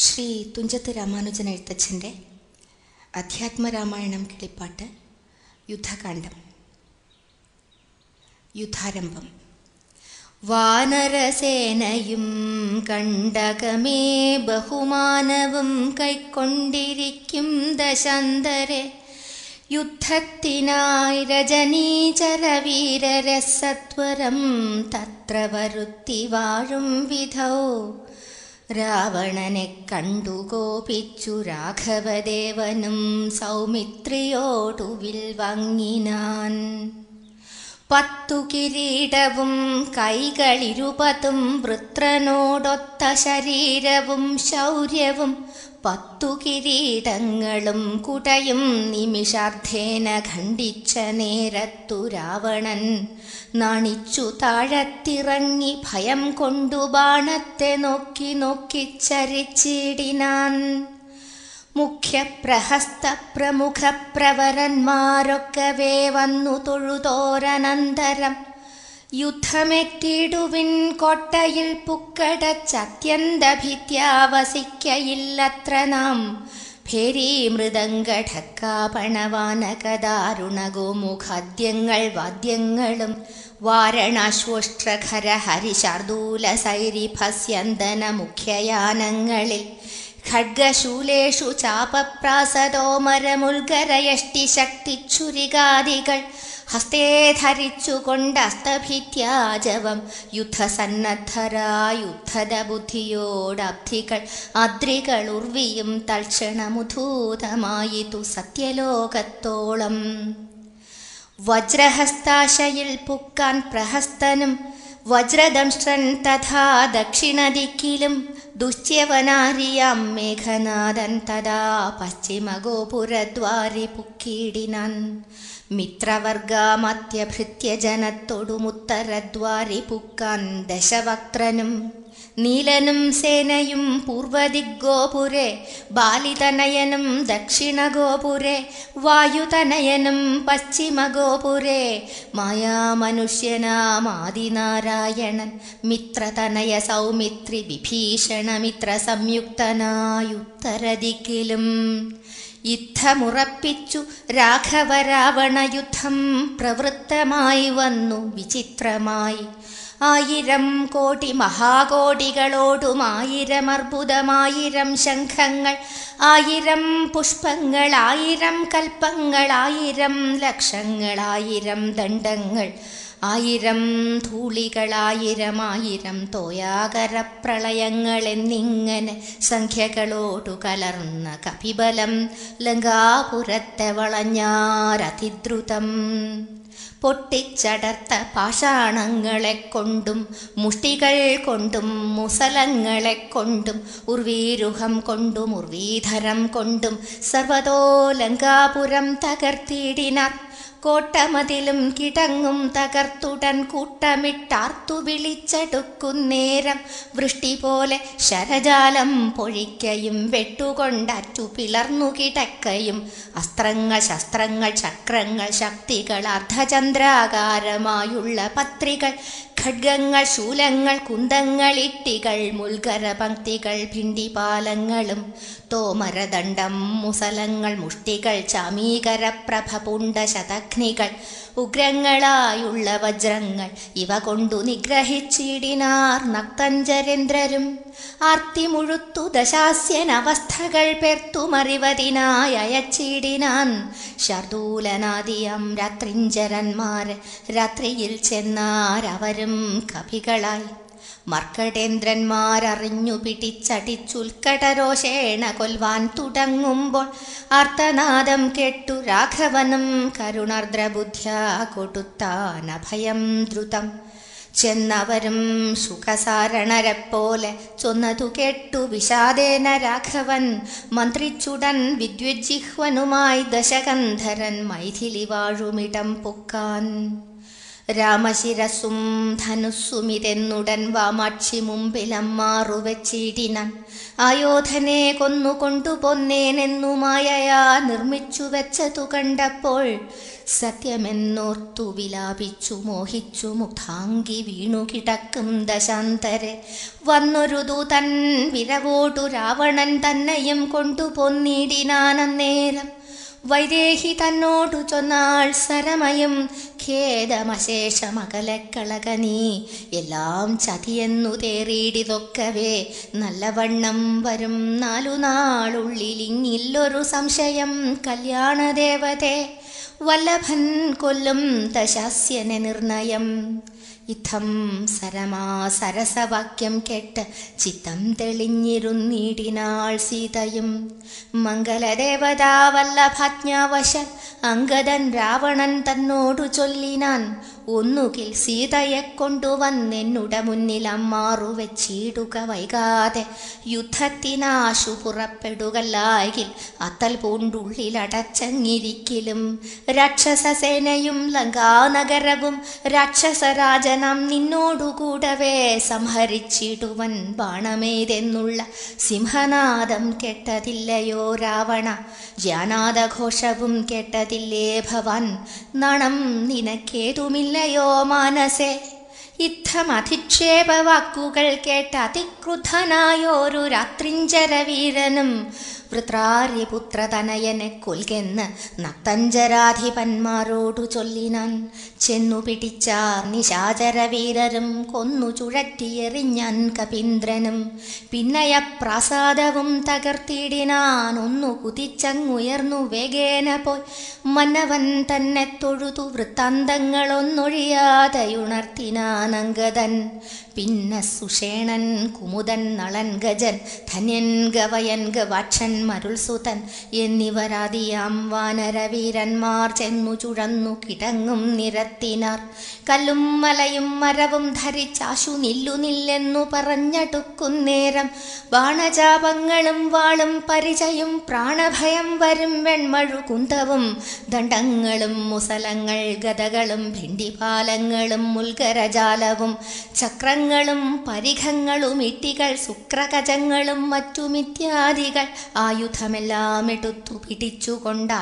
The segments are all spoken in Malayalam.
ശ്രീ തുഞ്ചത്ത് രാമാനുജൻ എഴുത്തച്ഛൻ്റെ അധ്യാത്മരാമായണം കിളിപ്പാട്ട് യുദ്ധകാന്ഡം യുദ്ധാരംഭം വാനരസേനയും കണ്ടകമേ ബഹുമാനവും കൈക്കൊണ്ടിരിക്കും ദശാന്തരെ യുദ്ധത്തിനായി രജനീചരവീരരസത്വരം തത്ര വരുത്തി വാഴും വിധോ രാവണനെ കണ്ടു കോപിച്ചു രാഘവദേവനും സൗമിത്രിയോടു വിൽവങ്ങിനാൻ പത്തു കിരീടവും കൈകളിരുപതും വൃത്രനോടൊത്ത ശരീരവും ശൗര്യവും പത്തു കിരീടങ്ങളും കുടയും നിമിഷാർദ്ധേന ഖണ്ഡിച്ച നേരത്തു രാവണൻ നണിച്ചു താഴത്തിറങ്ങി ഭയം കൊണ്ടു ബാണത്തെ നോക്കി നോക്കി ചരിച്ചിടിനാൻ മുഖ്യപ്രഹസ്ത പ്രമുഖ പ്രവരന്മാരൊക്കവേ വന്നു തൊഴുതോരനന്തരം യുദ്ധമെത്തിടുവിൻ കോട്ടയിൽ പുക്കടച്ചത്യന്തഭിത്യാവസിക്കയില്ലത്ര നാം ഭേരീമൃദംഗഠക്കാപണവാനകദാരുണഗോമുഖാദ്യങ്ങൾ വാദ്യങ്ങളും വാരണാശ്വോഷ്ട്രഖര ഭസ്യന്തന മുഖ്യയാനങ്ങളിൽ ഖഡ്ഗശൂലേഷു ചാപപ്രാസതോമരമുൽഗരയഷ്ടിശക്തിച്ചുരികാദികൾ ഹസ്തേ ധരിച്ചുകൊണ്ട് അസ്തഭിത്യാജവം യുദ്ധസന്നദ്ധരായുദ്ധത ബുദ്ധിയോടബ്ധികൾ അദ്രികൾ ഉർവിയും തൽക്ഷണമുധൂതമായി തു സത്യലോകത്തോളം വജ്രഹസ്താശയിൽ പുക്കാൻ പ്രഹസ്തനും വജ്രദംഷ്ട്രൻ തഥാ ദക്ഷിണദിക്കിലും ദുശ്യവനാരിയാം മേഘനാഥൻ തഥാ പശ്ചിമഗോപുരദ്വാരി പുക്കീടിനാൻ മിത്രവർഗാമത്യഭൃത്യ ജനത്തൊടുമുത്തരദ്വാരി പുക്കാൻ ദശവക്രനും നീലനും സേനയും പൂർവദിഗോപുരെ ബാലിതനയനും ദക്ഷിണഗോപുരെ വായുതനയനും പശ്ചിമഗോപുരെ മായാമനുഷ്യനാമാദിനാരായണൻ മിത്രതനയ സൗമിത്രി വിഭീഷണമിത്ര സംയുക്തനായുത്തരദിക്കിലും യുദ്ധമുറപ്പിച്ചു രാഘവരാവണയുദ്ധം പ്രവൃത്തമായി വന്നു വിചിത്രമായി ആയിരം കോടി മഹാകോടികളോടും ആയിരം അർബുദമായിരം ശംഖങ്ങൾ ആയിരം പുഷ്പങ്ങൾ ആയിരം കൽപ്പങ്ങൾ ആയിരം ലക്ഷങ്ങൾ ആയിരം ദണ്ഡങ്ങൾ ആയിരം ധൂളികളായിരമായിരം തോയാകര പ്രളയങ്ങളെന്നിങ്ങനെ സംഖ്യകളോടു കലർന്ന കപിബലം ലങ്കാപുരത്തെ വളഞ്ഞാരതിദ്രുതം പൊട്ടിച്ചടർത്ത പാഷാണങ്ങളെ കൊണ്ടും മുഷ്ടികൾ കൊണ്ടും മുസലങ്ങളെ കൊണ്ടും ഉർവീരുഹം കൊണ്ടും ഉർവീധരം കൊണ്ടും സർവതോ ലങ്കാപുരം തകർത്തിടിനാർ കോട്ടമതിലും കിടങ്ങും തകർത്തുടൻ കൂട്ടമിട്ടാർത്തു വിളിച്ചെടുക്കുന്നേരം വൃഷ്ടി പോലെ ശരജാലം പൊഴിക്കയും വെട്ടുകൊണ്ടറ്റു പിളർന്നു കിടക്കയും അസ്ത്രങ്ങൾ ശസ്ത്രങ്ങൾ ചക്രങ്ങൾ ശക്തികൾ അർദ്ധചന്ദ്രാകാരമായുള്ള പത്രികൾ ഖഡ്ഗങ്ങൾ ശൂലങ്ങൾ കുന്തങ്ങൾ ഇട്ടികൾ മുൽകര പങ്ക്തികൾ ഭിണ്ടിപാലങ്ങളും മരദണ്ഡം മുസലങ്ങൾ മുഷ്ടികൾ ചാമീകരപ്രഭ പ്രഭപുണ്ട ശതഘ്നികൾ ഉഗ്രങ്ങളായുള്ള വജ്രങ്ങൾ ഇവ കൊണ്ടു നിഗ്രഹിച്ചിടിനാർ നക്തഞ്ചരേന്ദ്രരും ആർത്തി മുഴുത്തു ദശാസ്യനവസ്ഥകൾ പെർത്തുമറിവതിനായി അയച്ചിടിനാൻ ശർദൂലനാദിയം രാത്രിഞ്ചരന്മാർ രാത്രിയിൽ ചെന്നാരവരും കവികളായി മർക്കടേന്ദ്രന്മാരറിഞ്ഞു പിടിച്ചടിച്ചുൽക്കടരോഷേണ കൊൽവാൻ തുടങ്ങുമ്പോൾ ആർത്തനാദം കെട്ടു രാഘവനും കരുണാർദ്രബുദ്ധ്യ കൊടുത്താൻ അഭയം ദ്രുതം ചെന്നവരും സുഖസാരണരെ ചൊന്നതു കേട്ടു വിഷാദേന രാഘവൻ മന്ത്രിച്ചുടൻ വിദ്യുജിഹ്വനുമായി ദശകന്ധരൻ മൈഥിലി വാഴുമിടം പൊക്കാൻ രാമശിരസും ധനുസ്സുമിതെന്നുടൻ വാമാക്ഷി മുമ്പിലമ്മാറുവെച്ചിടിനാൻ ആയോധനെ കൊന്നുകൊണ്ടുപൊന്നേനെന്നു നിർമ്മിച്ചു വെച്ചതു കണ്ടപ്പോൾ സത്യമെന്നോർത്തു വിലാപിച്ചു മോഹിച്ചു മുഖാങ്കി വീണു കിടക്കും ദശാന്തരെ വന്നൊരുതു തൻ വിരവോടു രാവണൻ തന്നെയും കൊണ്ടുപൊന്നിടിനാനന്നേരം വൈദേഹി തന്നോടു ചൊന്നാൾ സരമയം ഖേദമശേഷമകലക്കളക നീ എല്ലാം ചതിയെന്നു തേറിയിടിതൊക്കവേ നല്ലവണ്ണം വരും നാലു നാളുള്ളിലിങ്ങില്ലൊരു സംശയം കല്യാണദേവതേ വല്ലഭൻ കൊല്ലും ദശാസ്യന നിർണയം ഇഥം സരമാസരസവാക്യം കേട്ട് ചിത്തം തെളിഞ്ഞിരുന്നിടിനാൾ സീതയും മംഗലദേവതാവല്ലഭാജ്ഞാവശൻ അങ്കദൻ രാവണൻ തന്നോടു ചൊല്ലിനാൻ ഒന്നുകിൽ സീതയെ കൊണ്ടുവന്നെന്നുട മുന്നിൽ അമ്മാറു വെച്ചിടുക വൈകാതെ യുദ്ധത്തിനാശു പുറപ്പെടുകല്ലായിൽ അത്തൽ പൂണ്ടുള്ളിലടച്ചങ്ങിരിക്കലും രാക്ഷസസേനയും ലങ്കാനഗരവും രാക്ഷസരാജനം നിന്നോടുകൂടവേ സംഹരിച്ചിടുവൻ ബാണമേതെന്നുള്ള സിംഹനാദം കേട്ടതില്ലയോ രാവണ ജ്യാനാദഘോഷവും കേട്ടതില്ലേ ഭവാൻ നണം നിനക്കേതുമില്ല അല്ലയോ മനസ്സെ യുദ്ധമധിക്ഷേപവാക്കുകൾ കേട്ട അതിക്രുധനായോരു രാത്രിഞ്ചരവീരനും വൃത്രാര്യപുത്രതനയനെ കൊൽകെന്ന് നത്തഞ്ചരാധിപന്മാരോടു ചൊല്ലിനാൻ ചെന്നു പിടിച്ച നിശാചരവീരരും കൊന്നു ചുഴറ്റിയെറിഞ്ഞാൻ കപീന്ദ്രനും പിന്നയ പ്രസാദവും തകർത്തിടിനാൻ ഒന്നു കുതിച്ചങ്ങുയർന്നു വേഗേന പോയി മന്നവൻ തന്നെ തൊഴുതു വൃത്താന്തങ്ങളൊന്നൊഴിയാതെയുണർത്തിനാൻ അങ്കദൻ പിന്നെ സുഷേണൻ കുമുദൻ നളൻ ഗജൻ ധന്യൻ ഗവയൻ ഗവാക്ഷൻ മരുൾസുതൻ എന്നിവരാദിയാം വാനരവീരന്മാർ ചെന്നു ചുഴന്നു കിടങ്ങും നിരത്തിനാർ കല്ലും മലയും മരവും ധരിച്ചാശു നില്ലുനില്ലെന്നു പറഞ്ഞടുക്കുന്നേരം ബാണചാപങ്ങളും വാളും പരിചയും പ്രാണഭയം വരും വെൺമഴു കുന്തവും ദണ്ഡങ്ങളും മുസലങ്ങൾ ഗതകളും ഭിണ്ടിപാലങ്ങളും മുൽകരജാലവും ചക്രങ്ങൾ ഘടകങ്ങളും പരിഘങ്ങളും ഇട്ടികൾ ശുക്രകജങ്ങളും മറ്റുമിത്യാദികൾ ആയുധമെല്ലാം എടുത്തു പിടിച്ചുകൊണ്ട്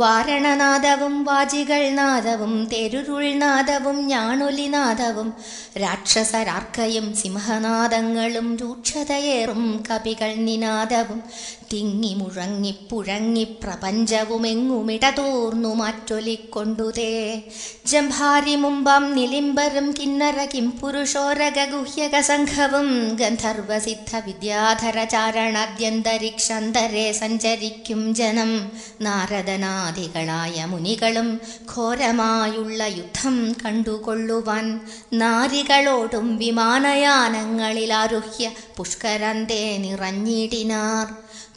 വാരണനാദവും വാജികൾ നാദവും നാഥവും നാദവും ഞാണൊലിനാഥവും രാക്ഷസരാർക്കയും സിംഹനാദങ്ങളും രൂക്ഷതയേറും കവികൾ നിനാദവും തിങ്ങി മുഴങ്ങി പുഴങ്ങി പ്രപഞ്ചവുമെങ്ങുമിടതൂർന്നു മാറ്റൊലിക്കൊണ്ടുതേ ജംഭാരി മുമ്പം നിലിംബരും കിന്നരകിം പുരുഷോരക ഗുഹ്യക സംഘവും ഗന്ധർവസിദ്ധ വിദ്യാധര വിദ്യാധരചാരണാദ്യന്തരിക്ഷന്തരെ സഞ്ചരിക്കും ജനം നാരദനാദികളായ മുനികളും ഘോരമായുള്ള യുദ്ധം കണ്ടുകൊള്ളുവാൻ നാരികളോടും വിമാനയാനങ്ങളിൽ ആരുഹ്യ പുഷ്കരന്തേ നിറഞ്ഞിടിനാർ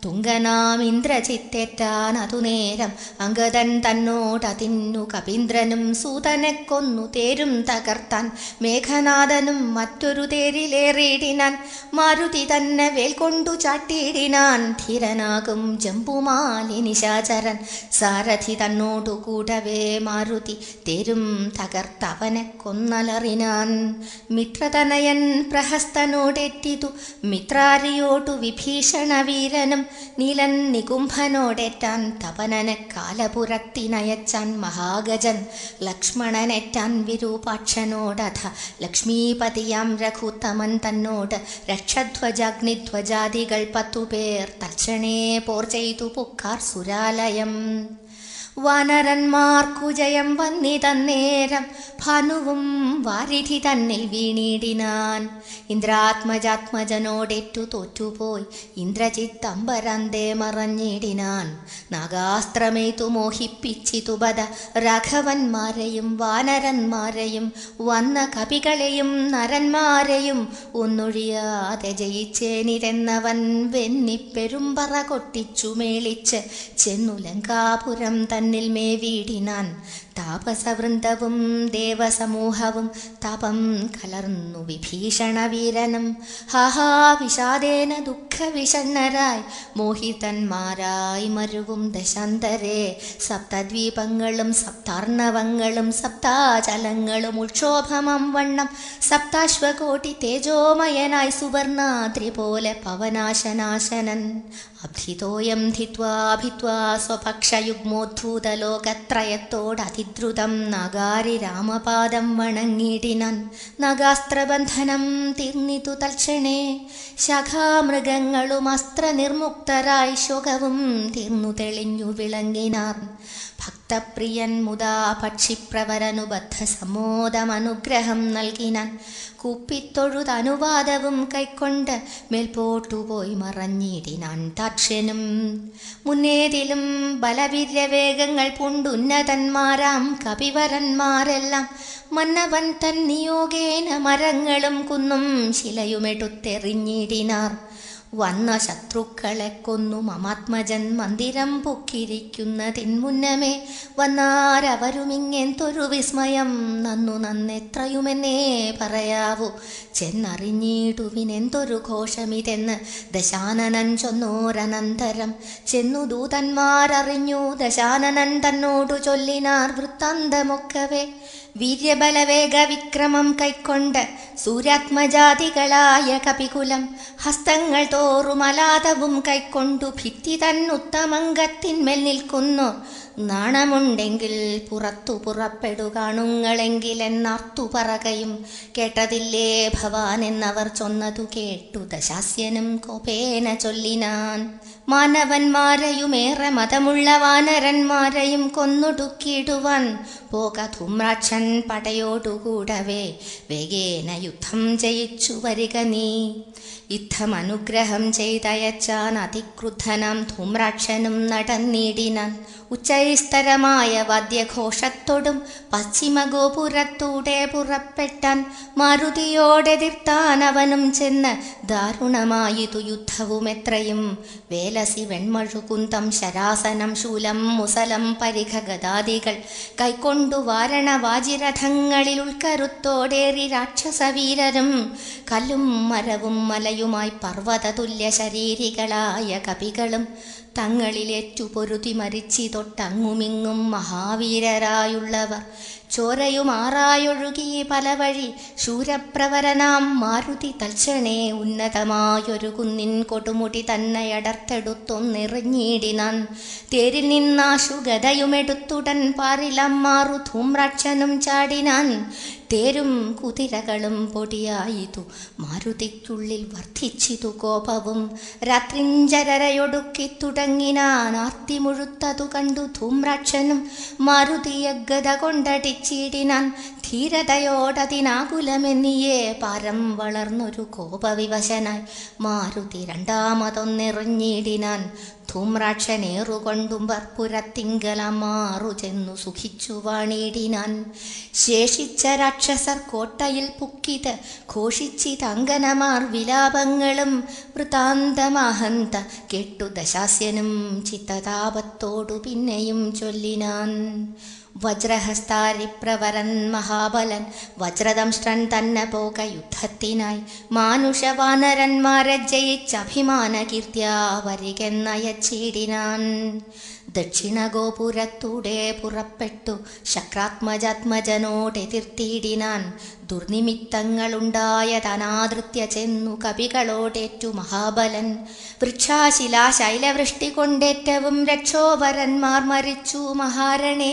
തുങ്കനാം ഇന്ദ്രജിത്തേറ്റാനതു നേരം അങ്കദൻ തന്നോടതിന്നു കപീന്ദ്രനും സൂതനെ കൊന്നു തേരും തകർത്താൻ മേഘനാഥനും മറ്റൊരു തേരിലേറിയിടിനാൻ മാരുതി തന്നെ വേൽ കൊണ്ടു ചാട്ടിയിടിനാൻ ധീരനാകും ജംബുമാലി നിശാചരൻ സാരഥി തന്നോടു കൂടവേ മാരുതി തേരും തകർത്തവനെ കൊന്നലറിനാൻ മിത്രതനയൻ പ്രഹസ്തനോടെത്തിതു മിത്രാരിയോടു വിഭീഷണ വീരനും നിലൻ നികുംഭനോടേറ്റാൻ തപനനെ കാലപുരത്തിനയച്ചാൻ മഹാഗജൻ ലക്ഷ്മണനേറ്റാൻ വിരൂപാക്ഷനോടഥ ലക്ഷ്മീപതിയാം രഘുത്തമൻ തന്നോട് രക്ഷധ്വജാഗ്നിധ്വജാദികൾ പത്തുപേർ തർച്ചണേ പോർ ചെയ്തു പുക്കാർ സുരാലയം വനരന്മാർക്കു ജയം തന്നേരം ഭനുവും വാരിധി തന്നിൽ വീണിടിനാൻ ഇന്ദ്രാത്മജാത്മജനോടേറ്റു തോറ്റുപോയി ഇന്ദ്രജിത്തമ്പരന്തേ മറഞ്ഞിടിനാൻ നാഗാസ്ത്രമേതു മോഹിപ്പിച്ചിതുപത രാഘവന്മാരെയും വാനരന്മാരെയും വന്ന കവികളെയും നരന്മാരെയും ഒന്നൊഴിയാതെ ജയിച്ചേനിരെന്നവൻ വെന്നിപ്പെരുമ്പറ കൊട്ടിച്ചു മേളിച്ച് ചെന്നു ലങ്കാപുരം തന്നെ கண்ணில் மேவிடினான் താപസവൃന്ദവും ദേവസമൂഹവും തപം കലർന്നു വിഭീഷണ വീരനം ഹഹാ വിഷാദേന ദുഃഖവിഷണ്ണരായി മോഹിതന്മാരായി മരുവും ദശാന്തരെ സപ്തദ്വീപങ്ങളും സപ്താർണവങ്ങളും സപ്താചലങ്ങളും ഉക്ഷോഭമം വണ്ണം സപ്താശ്വകോട്ടി തേജോമയനായി സുവർണാദ്രി പോലെ പവനാശനാശനൻ അഭിതോയം ധിത്വാഭിത്വാ സ്വപക്ഷയുഗ്മോദ്ധൂതലോകത്രയത്തോടധി പരിത്രുതം നഗാരി രാമപാദം വണങ്ങിടിനൻ നഗാസ്ത്രബന്ധനം തിർന്നിതു തൽക്ഷണേ ശഖാമൃഗങ്ങളും അസ്ത്രനിർമുക്തരായി ശോകവും തിർന്നു തെളിഞ്ഞു വിളങ്ങിനാർ ഭക്തപ്രിയൻ മുതാ പക്ഷിപ്രവരനുബദ്ധസമ്മോദമനുഗ്രഹം നൽകിനാൻ കൂപ്പിത്തൊഴുതനുവാദവും കൈക്കൊണ്ട് മേൽപോട്ടുപോയി മറഞ്ഞിടിനാൻ താക്ഷനും മുന്നേതിലും ബലവീര്യവേഗങ്ങൾ പൂണ്ടുന്നതന്മാരാം കവിവരന്മാരെല്ലാം മന്നവൻ തൻ നിയോഗേന മരങ്ങളും കുന്നും ശിലയുമെടുത്തെറിഞ്ഞിടിനാർ വന്ന ശത്രുക്കളെ കൊന്നു മമാത്മജൻ മന്ദിരം പൊക്കിരിക്കുന്നതിന്മുന്നമേ തൊരു വിസ്മയം നന്നു നന്നെത്രയുമെന്നേ പറയാവൂ ചെന്നറിഞ്ഞിടുവിനെന്തൊരു ഘോഷമിതെന്ന് ദശാനനൻ ചൊന്നോരനന്തരം ചെന്നു ദൂതന്മാരറിഞ്ഞു ദശാനനൻ തന്നോടു ചൊല്ലിനാർ വൃത്താന്തമൊക്കവേ വീര്യബലവേഗ വിക്രമം കൈക്കൊണ്ട് സൂര്യാത്മജാതികളായ കപികുലം ഹസ്തങ്ങൾ തോറുമലാതവും കൈക്കൊണ്ടു ഭിത്തി തന്നുത്തമംഗത്തിന്മേൽ നിൽക്കുന്നു നാണമുണ്ടെങ്കിൽ പുറത്തു പുറപ്പെടുകാണുങ്ങളെങ്കിലെന്നർത്തു പറകയും കേട്ടതില്ലേ ഭവാൻ എന്നവർ ചൊന്നതു കേട്ടു ദശാസ്യനും കോപേന ചൊല്ലിനാൻ മാനവന്മാരെയുമേറെ മതമുള്ള വാനരന്മാരെയും കൊന്നൊടുക്കിയിടുവാൻ പോക ധൂമ്രാക്ഷൻ പടയോടുകൂടവേ വേഗേന യുദ്ധം ജയിച്ചു വരിക നീ യുദ്ധം അനുഗ്രഹം ചെയ്തയച്ചാൻ അതിക്രുദ്ധനാം ധൂമ്രാക്ഷനും നടന്നിടിനാൻ ഉച്ചൈസ്തരമായ വദ്യഘോഷത്തോടും പശ്ചിമഗോപുരത്തൂടെ പുറപ്പെട്ടാൻ മറുതിയോടെതിർത്താൻ അവനും ചെന്ന് ദാരുണമായതു യുദ്ധവും എത്രയും വേലസി വെൺമഴുകുന്തം ശരാസനം ശൂലം മുസലം പരിഘ ഗതാദികൾ കൈക്കൊണ്ടു വാരണവാജിരഥങ്ങളിൽ ഉൾക്കരുത്തോടേറി രാക്ഷസവീരരും കല്ലും മരവും മലയുമായി പർവ്വതതുല്യ ശരീരികളായ കവികളും തങ്ങളിലേറ്റു പൊരുതി മരിച്ചിതൊട്ടങ്ങുമിങ്ങും മഹാവീരരായുള്ളവർ ചോരയുമാറായൊഴുകി പല വഴി ശൂരപ്രവരനാം മാരുതി തൽക്ഷണേ ഉന്നതമായൊരു കുന്നിൻ കൊടുമുടി തന്നെ അടർത്തെടുത്തൊന്നെറിഞ്ഞിടിനാൻ തേരിൽ നിന്നാശു ഗതയുമെടുത്തുടൻ പാറിലം മാറു ധൂമ്രാക്ഷനും ചാടിനാൻ തേരും കുതിരകളും പൊടിയായിതു മാരുതിക്കുള്ളിൽ വർദ്ധിച്ചിതു കോപവും രാത്രിഞ്ചരരയൊടുക്കി തുടങ്ങിനാൻ ആർത്തി മുഴുത്തതു കണ്ടു ധൂമ്രാക്ഷനും മാരുതിയ ഗത കൊണ്ടടി ചീടിനാൻ ധീരതയോടതിനാകുലമെന്നിയേ പരം വളർന്നൊരു കോപവിവശനായി മാരുതി രണ്ടാമതൊന്നെറിഞ്ഞിടിനാൻ ധൂമ്രാക്ഷനേറുകൊണ്ടും മാറു ചെന്നു സുഖിച്ചു വാണിടിനാൻ ശേഷിച്ച രാക്ഷസർ കോട്ടയിൽ പുക്കിത് ഘോഷിച്ചിതങ്കനമാർ വിലാപങ്ങളും വൃത്താന്തമഹന്ത കേട്ടു ദശാസ്യനും ചിത്തതാപത്തോടു പിന്നെയും ചൊല്ലിനാൻ വജ്രഹസ്താരിപ്രവരൻ മഹാബലൻ വജ്രദംഷ്ടൻ തന്നെ പോക യുദ്ധത്തിനായി മാനുഷവാനരന്മാരെ ജയിച്ചഭിമാനകീർത്തിയ വരികെന്നയച്ചിടിനാൻ ദക്ഷിണഗോപുരത്തൂടെ പുറപ്പെട്ടു ശക്രാത്മജാത്മജനോടെതിർത്തിയിടിനാൻ ദുർനിമിത്തങ്ങളുണ്ടായതനാദൃത്യ ചെന്നു കവികളോടേറ്റു മഹാബലൻ വൃക്ഷാശിലാ ശൈലവൃഷ്ടി കൊണ്ടേറ്റവും രക്ഷോവരന്മാർ മരിച്ചു മഹാരണേ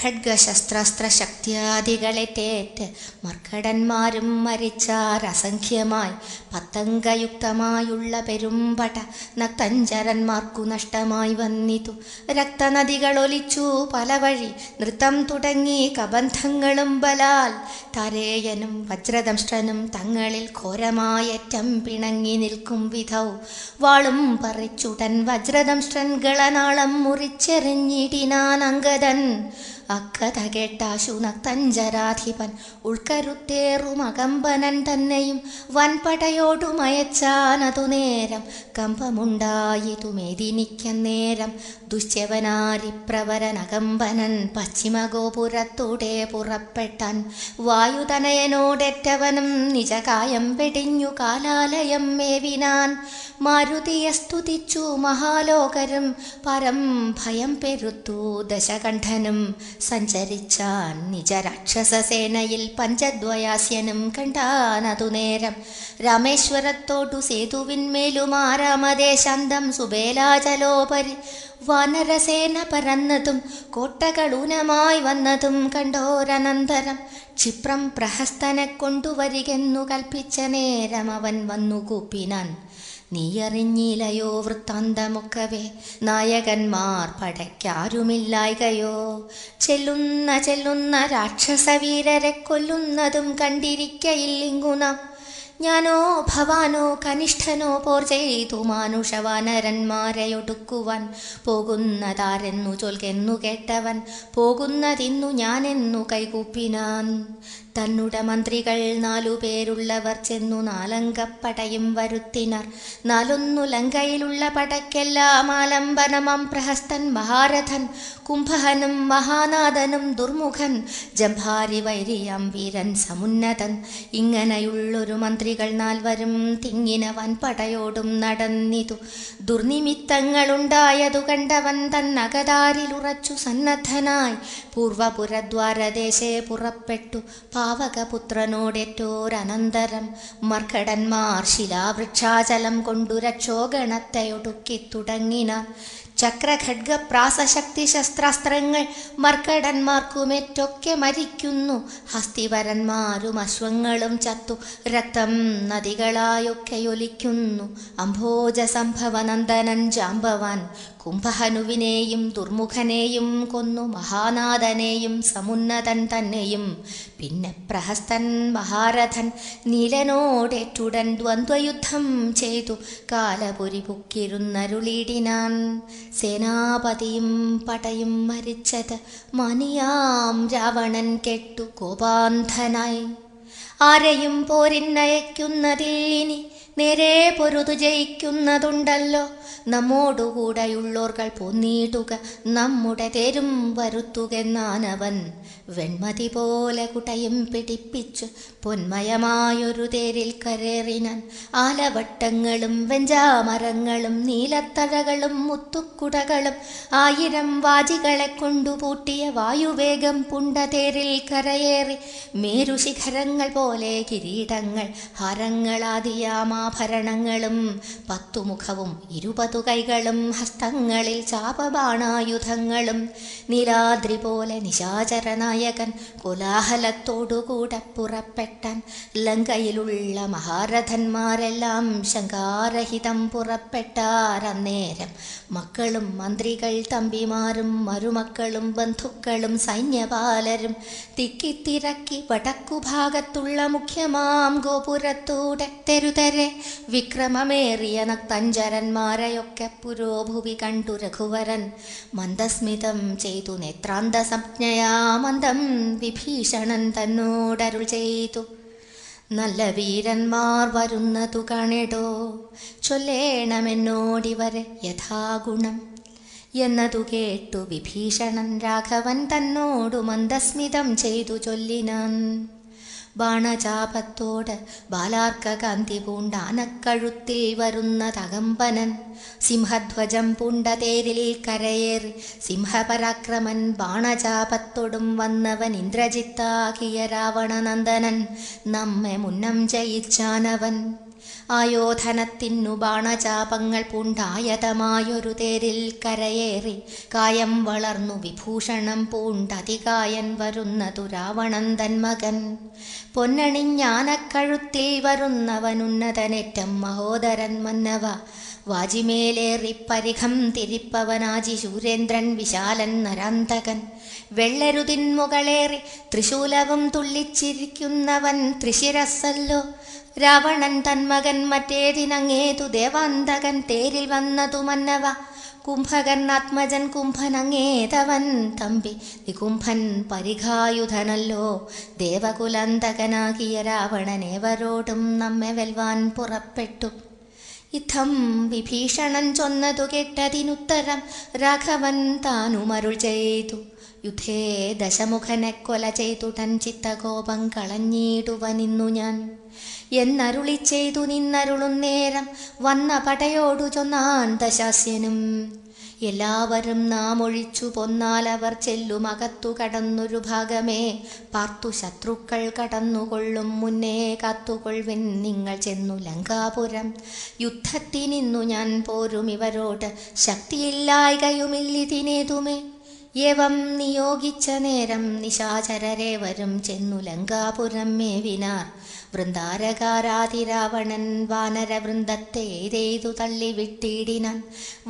ഖഡ്ഗശസ്ത്രസ്ത്രശക്തിയാദികളെ തേറ്റ് മർക്കടന്മാരും മരിച്ചാർ അസംഖ്യമായി പതംഗയുക്തമായുള്ള പെരുമ്പട നക്തഞ്ചരന്മാർക്കു നഷ്ടമായി വന്നിതു രക്തനദികളൊലിച്ചു പല വഴി നൃത്തം തുടങ്ങി കബന്ധങ്ങളും ബലാൽ തരേയനും വജ്രദംഷ്ടനും തങ്ങളിൽ ഘോരമായറ്റം പിണങ്ങി നിൽക്കും വിധൗ വാളും പറിച്ചുടൻ വജ്രദംഷ്ടൻ ഗളനാളം മുറിച്ചെറിഞ്ഞിടിനാൻ അങ്കദൻ അക്കഥ കേട്ട ശുനക്തഞ്ചരാധിപൻ ഉൾക്കരുത്തേറും അകമ്പനൻ തന്നെയും വൻപടയോടു മയച്ചാനതു നേരം കമ്പമുണ്ടായിതു മേദിനിക്കന്നേരം ദുശ്യവനാരിപ്രവരനകമ്പനൻ പശ്ചിമഗോപുരത്തൂടെ പുറപ്പെട്ടൻ വായുതനയനോടെറ്റവനും നിജകായം വെടിഞ്ഞു കാലാലയം മേവിനാൻ മാരുതിയെ സ്തുതിച്ചു മഹാലോകരും പരം ഭയം പെരുത്തു ദശകണ്ഠനും സഞ്ചരിച്ചാൻ നിജ രാക്ഷസസേനയിൽ പഞ്ചദ്വയാസ്യനും കണ്ടാനതു നേരം രാമേശ്വരത്തോട്ടു സേതുവിന്മേലുമാരാമദേശാന്തം സുബേലാചലോപരി വാനരസേന പരന്നതും കോട്ടകളൂനമായി വന്നതും കണ്ടോരനന്തരം ക്ഷിപ്രം പ്രഹസ്തനെ കൊണ്ടുവരികെന്നു കൽപ്പിച്ച നേരം അവൻ വന്നു കൂപ്പിനാൻ നീയറിഞ്ഞിലയോ വൃത്താന്തമൊക്കവേ നായകന്മാർ പടയ്ക്കാരുമില്ലായകയോ ചെല്ലുന്ന ചെല്ലുന്ന രാക്ഷസവീരരെ കൊല്ലുന്നതും കണ്ടിരിക്കയില്ലിങ്ങുന ഞാനോ ഭവാനോ കനിഷ്ഠനോ പോർ ചെയ്തു മാനുഷവാനരന്മാരെയൊടുക്കുവാൻ പോകുന്നതാരെന്നു ചൊൽകെന്നു കേട്ടവൻ പോകുന്നതിന്നു ഞാനെന്നു കൈകൂപ്പിനാൻ തന്നുട മന്ത്രികൾ നാലുപേരുള്ളവർ ചെന്നു നാലങ്കപ്പടയും വരുത്തിനർ നാലൊന്നു ലങ്കയിലുള്ള പടക്കെല്ലാം ആലംബനമം പ്രഹസ്തൻ മഹാരഥൻ കുംഭഹനും മഹാനാഥനും ദുർമുഖൻ ജംഭാരി വൈരിയം വീരൻ സമുന്നതൻ ഇങ്ങനെയുള്ളൊരു മന്ത്രികൾ നാൽവരും തിങ്ങിന വൻപടയോടും നടന്നിതു ദുർനിമിത്തങ്ങളുണ്ടായതു കണ്ടവൻ തന്നകതാരിലുറച്ചു സന്നദ്ധനായി പൂർവപുരദ്വാരദേശേ പുറപ്പെട്ടു പാവകപുത്രനോടേറ്റോരനന്തരം മർക്കടന്മാർ ശിലാവൃക്ഷാചലം കൊണ്ടുരക്ഷോഗണത്തെയൊടുക്കി തുടങ്ങിന ചക്രഖഡ്ഗപ്രാസശക്തി ശസ്ത്രാസ്ത്രങ്ങൾ മർക്കടന്മാർക്കുമേറ്റൊക്കെ മരിക്കുന്നു ഹസ്തിവരന്മാരും അശ്വങ്ങളും ചത്തു രക്തം നദികളായൊക്കെ ഒലിക്കുന്നു അംഭോജ ജാമ്പവാൻ കുംഭഹനുവിനെയും ദുർമുഖനെയും കൊന്നു മഹാനാഥനെയും സമുന്നതൻ തന്നെയും പിന്നെ പ്രഹസ്തൻ മഹാരഥൻ നിലനോടേറ്റുടൻ ദ്വന്ദ്വയുദ്ധം ചെയ്തു കാലപുരി പൊക്കിരുന്നരുളിടിനാൻ സേനാപതിയും പടയും മരിച്ചത് മനിയാം രാവണൻ കെട്ടു കോപാന്ധനായി ആരെയും പോരിന്നയക്കുന്നതിൽ ഇനി നേരെ പൊരുതു ജയിക്കുന്നതുണ്ടല്ലോ നമ്മോടുകൂടെയുള്ളോർകൾ പൊന്നിടുക നമ്മുടെ തെരും വരുത്തുകെന്നാനവൻ വെൺമതി പോലെ കുടയും പിടിപ്പിച്ചു പൊന്മയമായൊരു തേരിൽ കരേറിനാൻ ആലവട്ടങ്ങളും വെഞ്ചാമരങ്ങളും നീലത്തഴകളും മുത്തുക്കുടകളും ആയിരം വാജികളെ കൊണ്ടുപൂട്ടിയ വായുവേഗം തേരിൽ കരയേറി മേരുശിഖരങ്ങൾ പോലെ കിരീടങ്ങൾ ഹരങ്ങളാദിയ പത്തുമുഖവും ഇരുപതു കൈകളും ഹസ്തങ്ങളിൽ ചാപബാണായുധങ്ങളും നീലാദ്രി പോലെ നിശാചരനായ നായകൻ കോലാഹലത്തോടുകൂടെ പുറപ്പെട്ടൻ ലങ്കയിലുള്ള മഹാരഥന്മാരെല്ലാം ശങ്കാരഹിതം പുറപ്പെട്ടാരന്നേരം മക്കളും മന്ത്രികൾ തമ്പിമാരും മരുമക്കളും ബന്ധുക്കളും സൈന്യപാലരും തിക്കിത്തിരക്കി വടക്കുഭാഗത്തുള്ള മുഖ്യമാം ഗോപുരത്തൂടെ തെരുതരെ വിക്രമമേറിയ നക്തഞ്ചരന്മാരെയൊക്കെ പുരോഭൂവി കണ്ടു രഘുവരൻ മന്ദസ്മിതം ചെയ്തു സംജ്ഞയാ മന്ദ കാലം വിഭീഷണൻ തന്നോടരുൾ ചെയ്തു നല്ല വീരന്മാർ വരുന്നതു കണിടോ ചൊല്ലേണമെന്നോടിവരെ യഥാഗുണം എന്നതു കേട്ടു വിഭീഷണൻ രാഘവൻ തന്നോടു മന്ദസ്മിതം ചെയ്തു ചൊല്ലിനാൻ ബാണചാപത്തോട് ബാലാർക്ക കാന്തി പൂണ്ട ആനക്കഴുത്തിൽ വരുന്ന തകമ്പനൻ സിംഹധ്വജം പൂണ്ട തേരിൽ കരയേറി സിംഹപരാക്രമൻ ബാണചാപത്തോടും വന്നവൻ ഇന്ദ്രജിത്താകിയ രാവണനന്ദനൻ നമ്മെ മുന്നം ജയിച്ചാനവൻ ആയോധനത്തിന്നു ബാണചാപങ്ങൾ പൂണ്ടായതമായൊരു തേരിൽ കരയേറി കായം വളർന്നു വിഭൂഷണം പൂണ്ടതികായൻ വരുന്നതു രാവണൻ തൻ മകൻ പൊന്നണിഞ്ഞാനക്കഴുത്തിൽ വരുന്നവനുന്നതനേറ്റം മഹോദരൻ മന്നവ വാജിമേലേറി തിരിപ്പവനാജി സൂര്യേന്ദ്രൻ വിശാലൻ നരാന്തകൻ വെള്ളരുതിന്മുകളേറി മുകളേറി ത്രിശൂലവും തുള്ളിച്ചിരിക്കുന്നവൻ ത്രിശിരസല്ലോ രാവണൻ തന്മകൻ മറ്റേതിനങ്ങേതു ദേവാന്തകൻ തേരിൽ വന്നതു മന്നവ കുംഭകൻ ആത്മജൻ കുംഭനങ്ങേതവൻ തമ്പി നികുംഭൻ പരിഘായുധനല്ലോ ദേവകുലന്തകനാകിയ രാവണനേവരോടും നമ്മെ വെൽവാൻ പുറപ്പെട്ടു ഇത്തം വിഭീഷണൻ ചൊന്നതു കേട്ടതിനുത്തരം രാഘവൻ താനുമരുൾ ചെയ്തു യുദ്ധേ ദശമുഖനെ കൊല ചെയ്തുടൻ ചിത്തകോപം കളഞ്ഞിടുവനിന്നു ഞാൻ എന്നരുളി ചെയ്തു നിന്നരുളും നേരം വന്ന പടയോടു ചൊന്നാന്തശാസ്യനും എല്ലാവരും നാം ഒഴിച്ചു പൊന്നാലവർ ചെല്ലുമകത്തു കടന്നൊരു ഭാഗമേ പാർത്തു ശത്രുക്കൾ കടന്നുകൊള്ളും മുന്നേ കാത്തുകൊള്ളുവിൻ നിങ്ങൾ ചെന്നു ലങ്കാപുരം യുദ്ധത്തിനിന്നു ഞാൻ പോരും ഇവരോട് ശക്തിയില്ലായ്കയുമില്ലിതിനേതുമേ യവം നിയോഗിച്ച നേരം നിശാചരരെ വരും ചെന്നു ലങ്കാപുരം മേവിനാർ വൃന്ദാരകാരാതിരാവണൻ വാനരവൃന്ദത്തെ എയ്തെയ്തു തള്ളിവിട്ടിടിനാൻ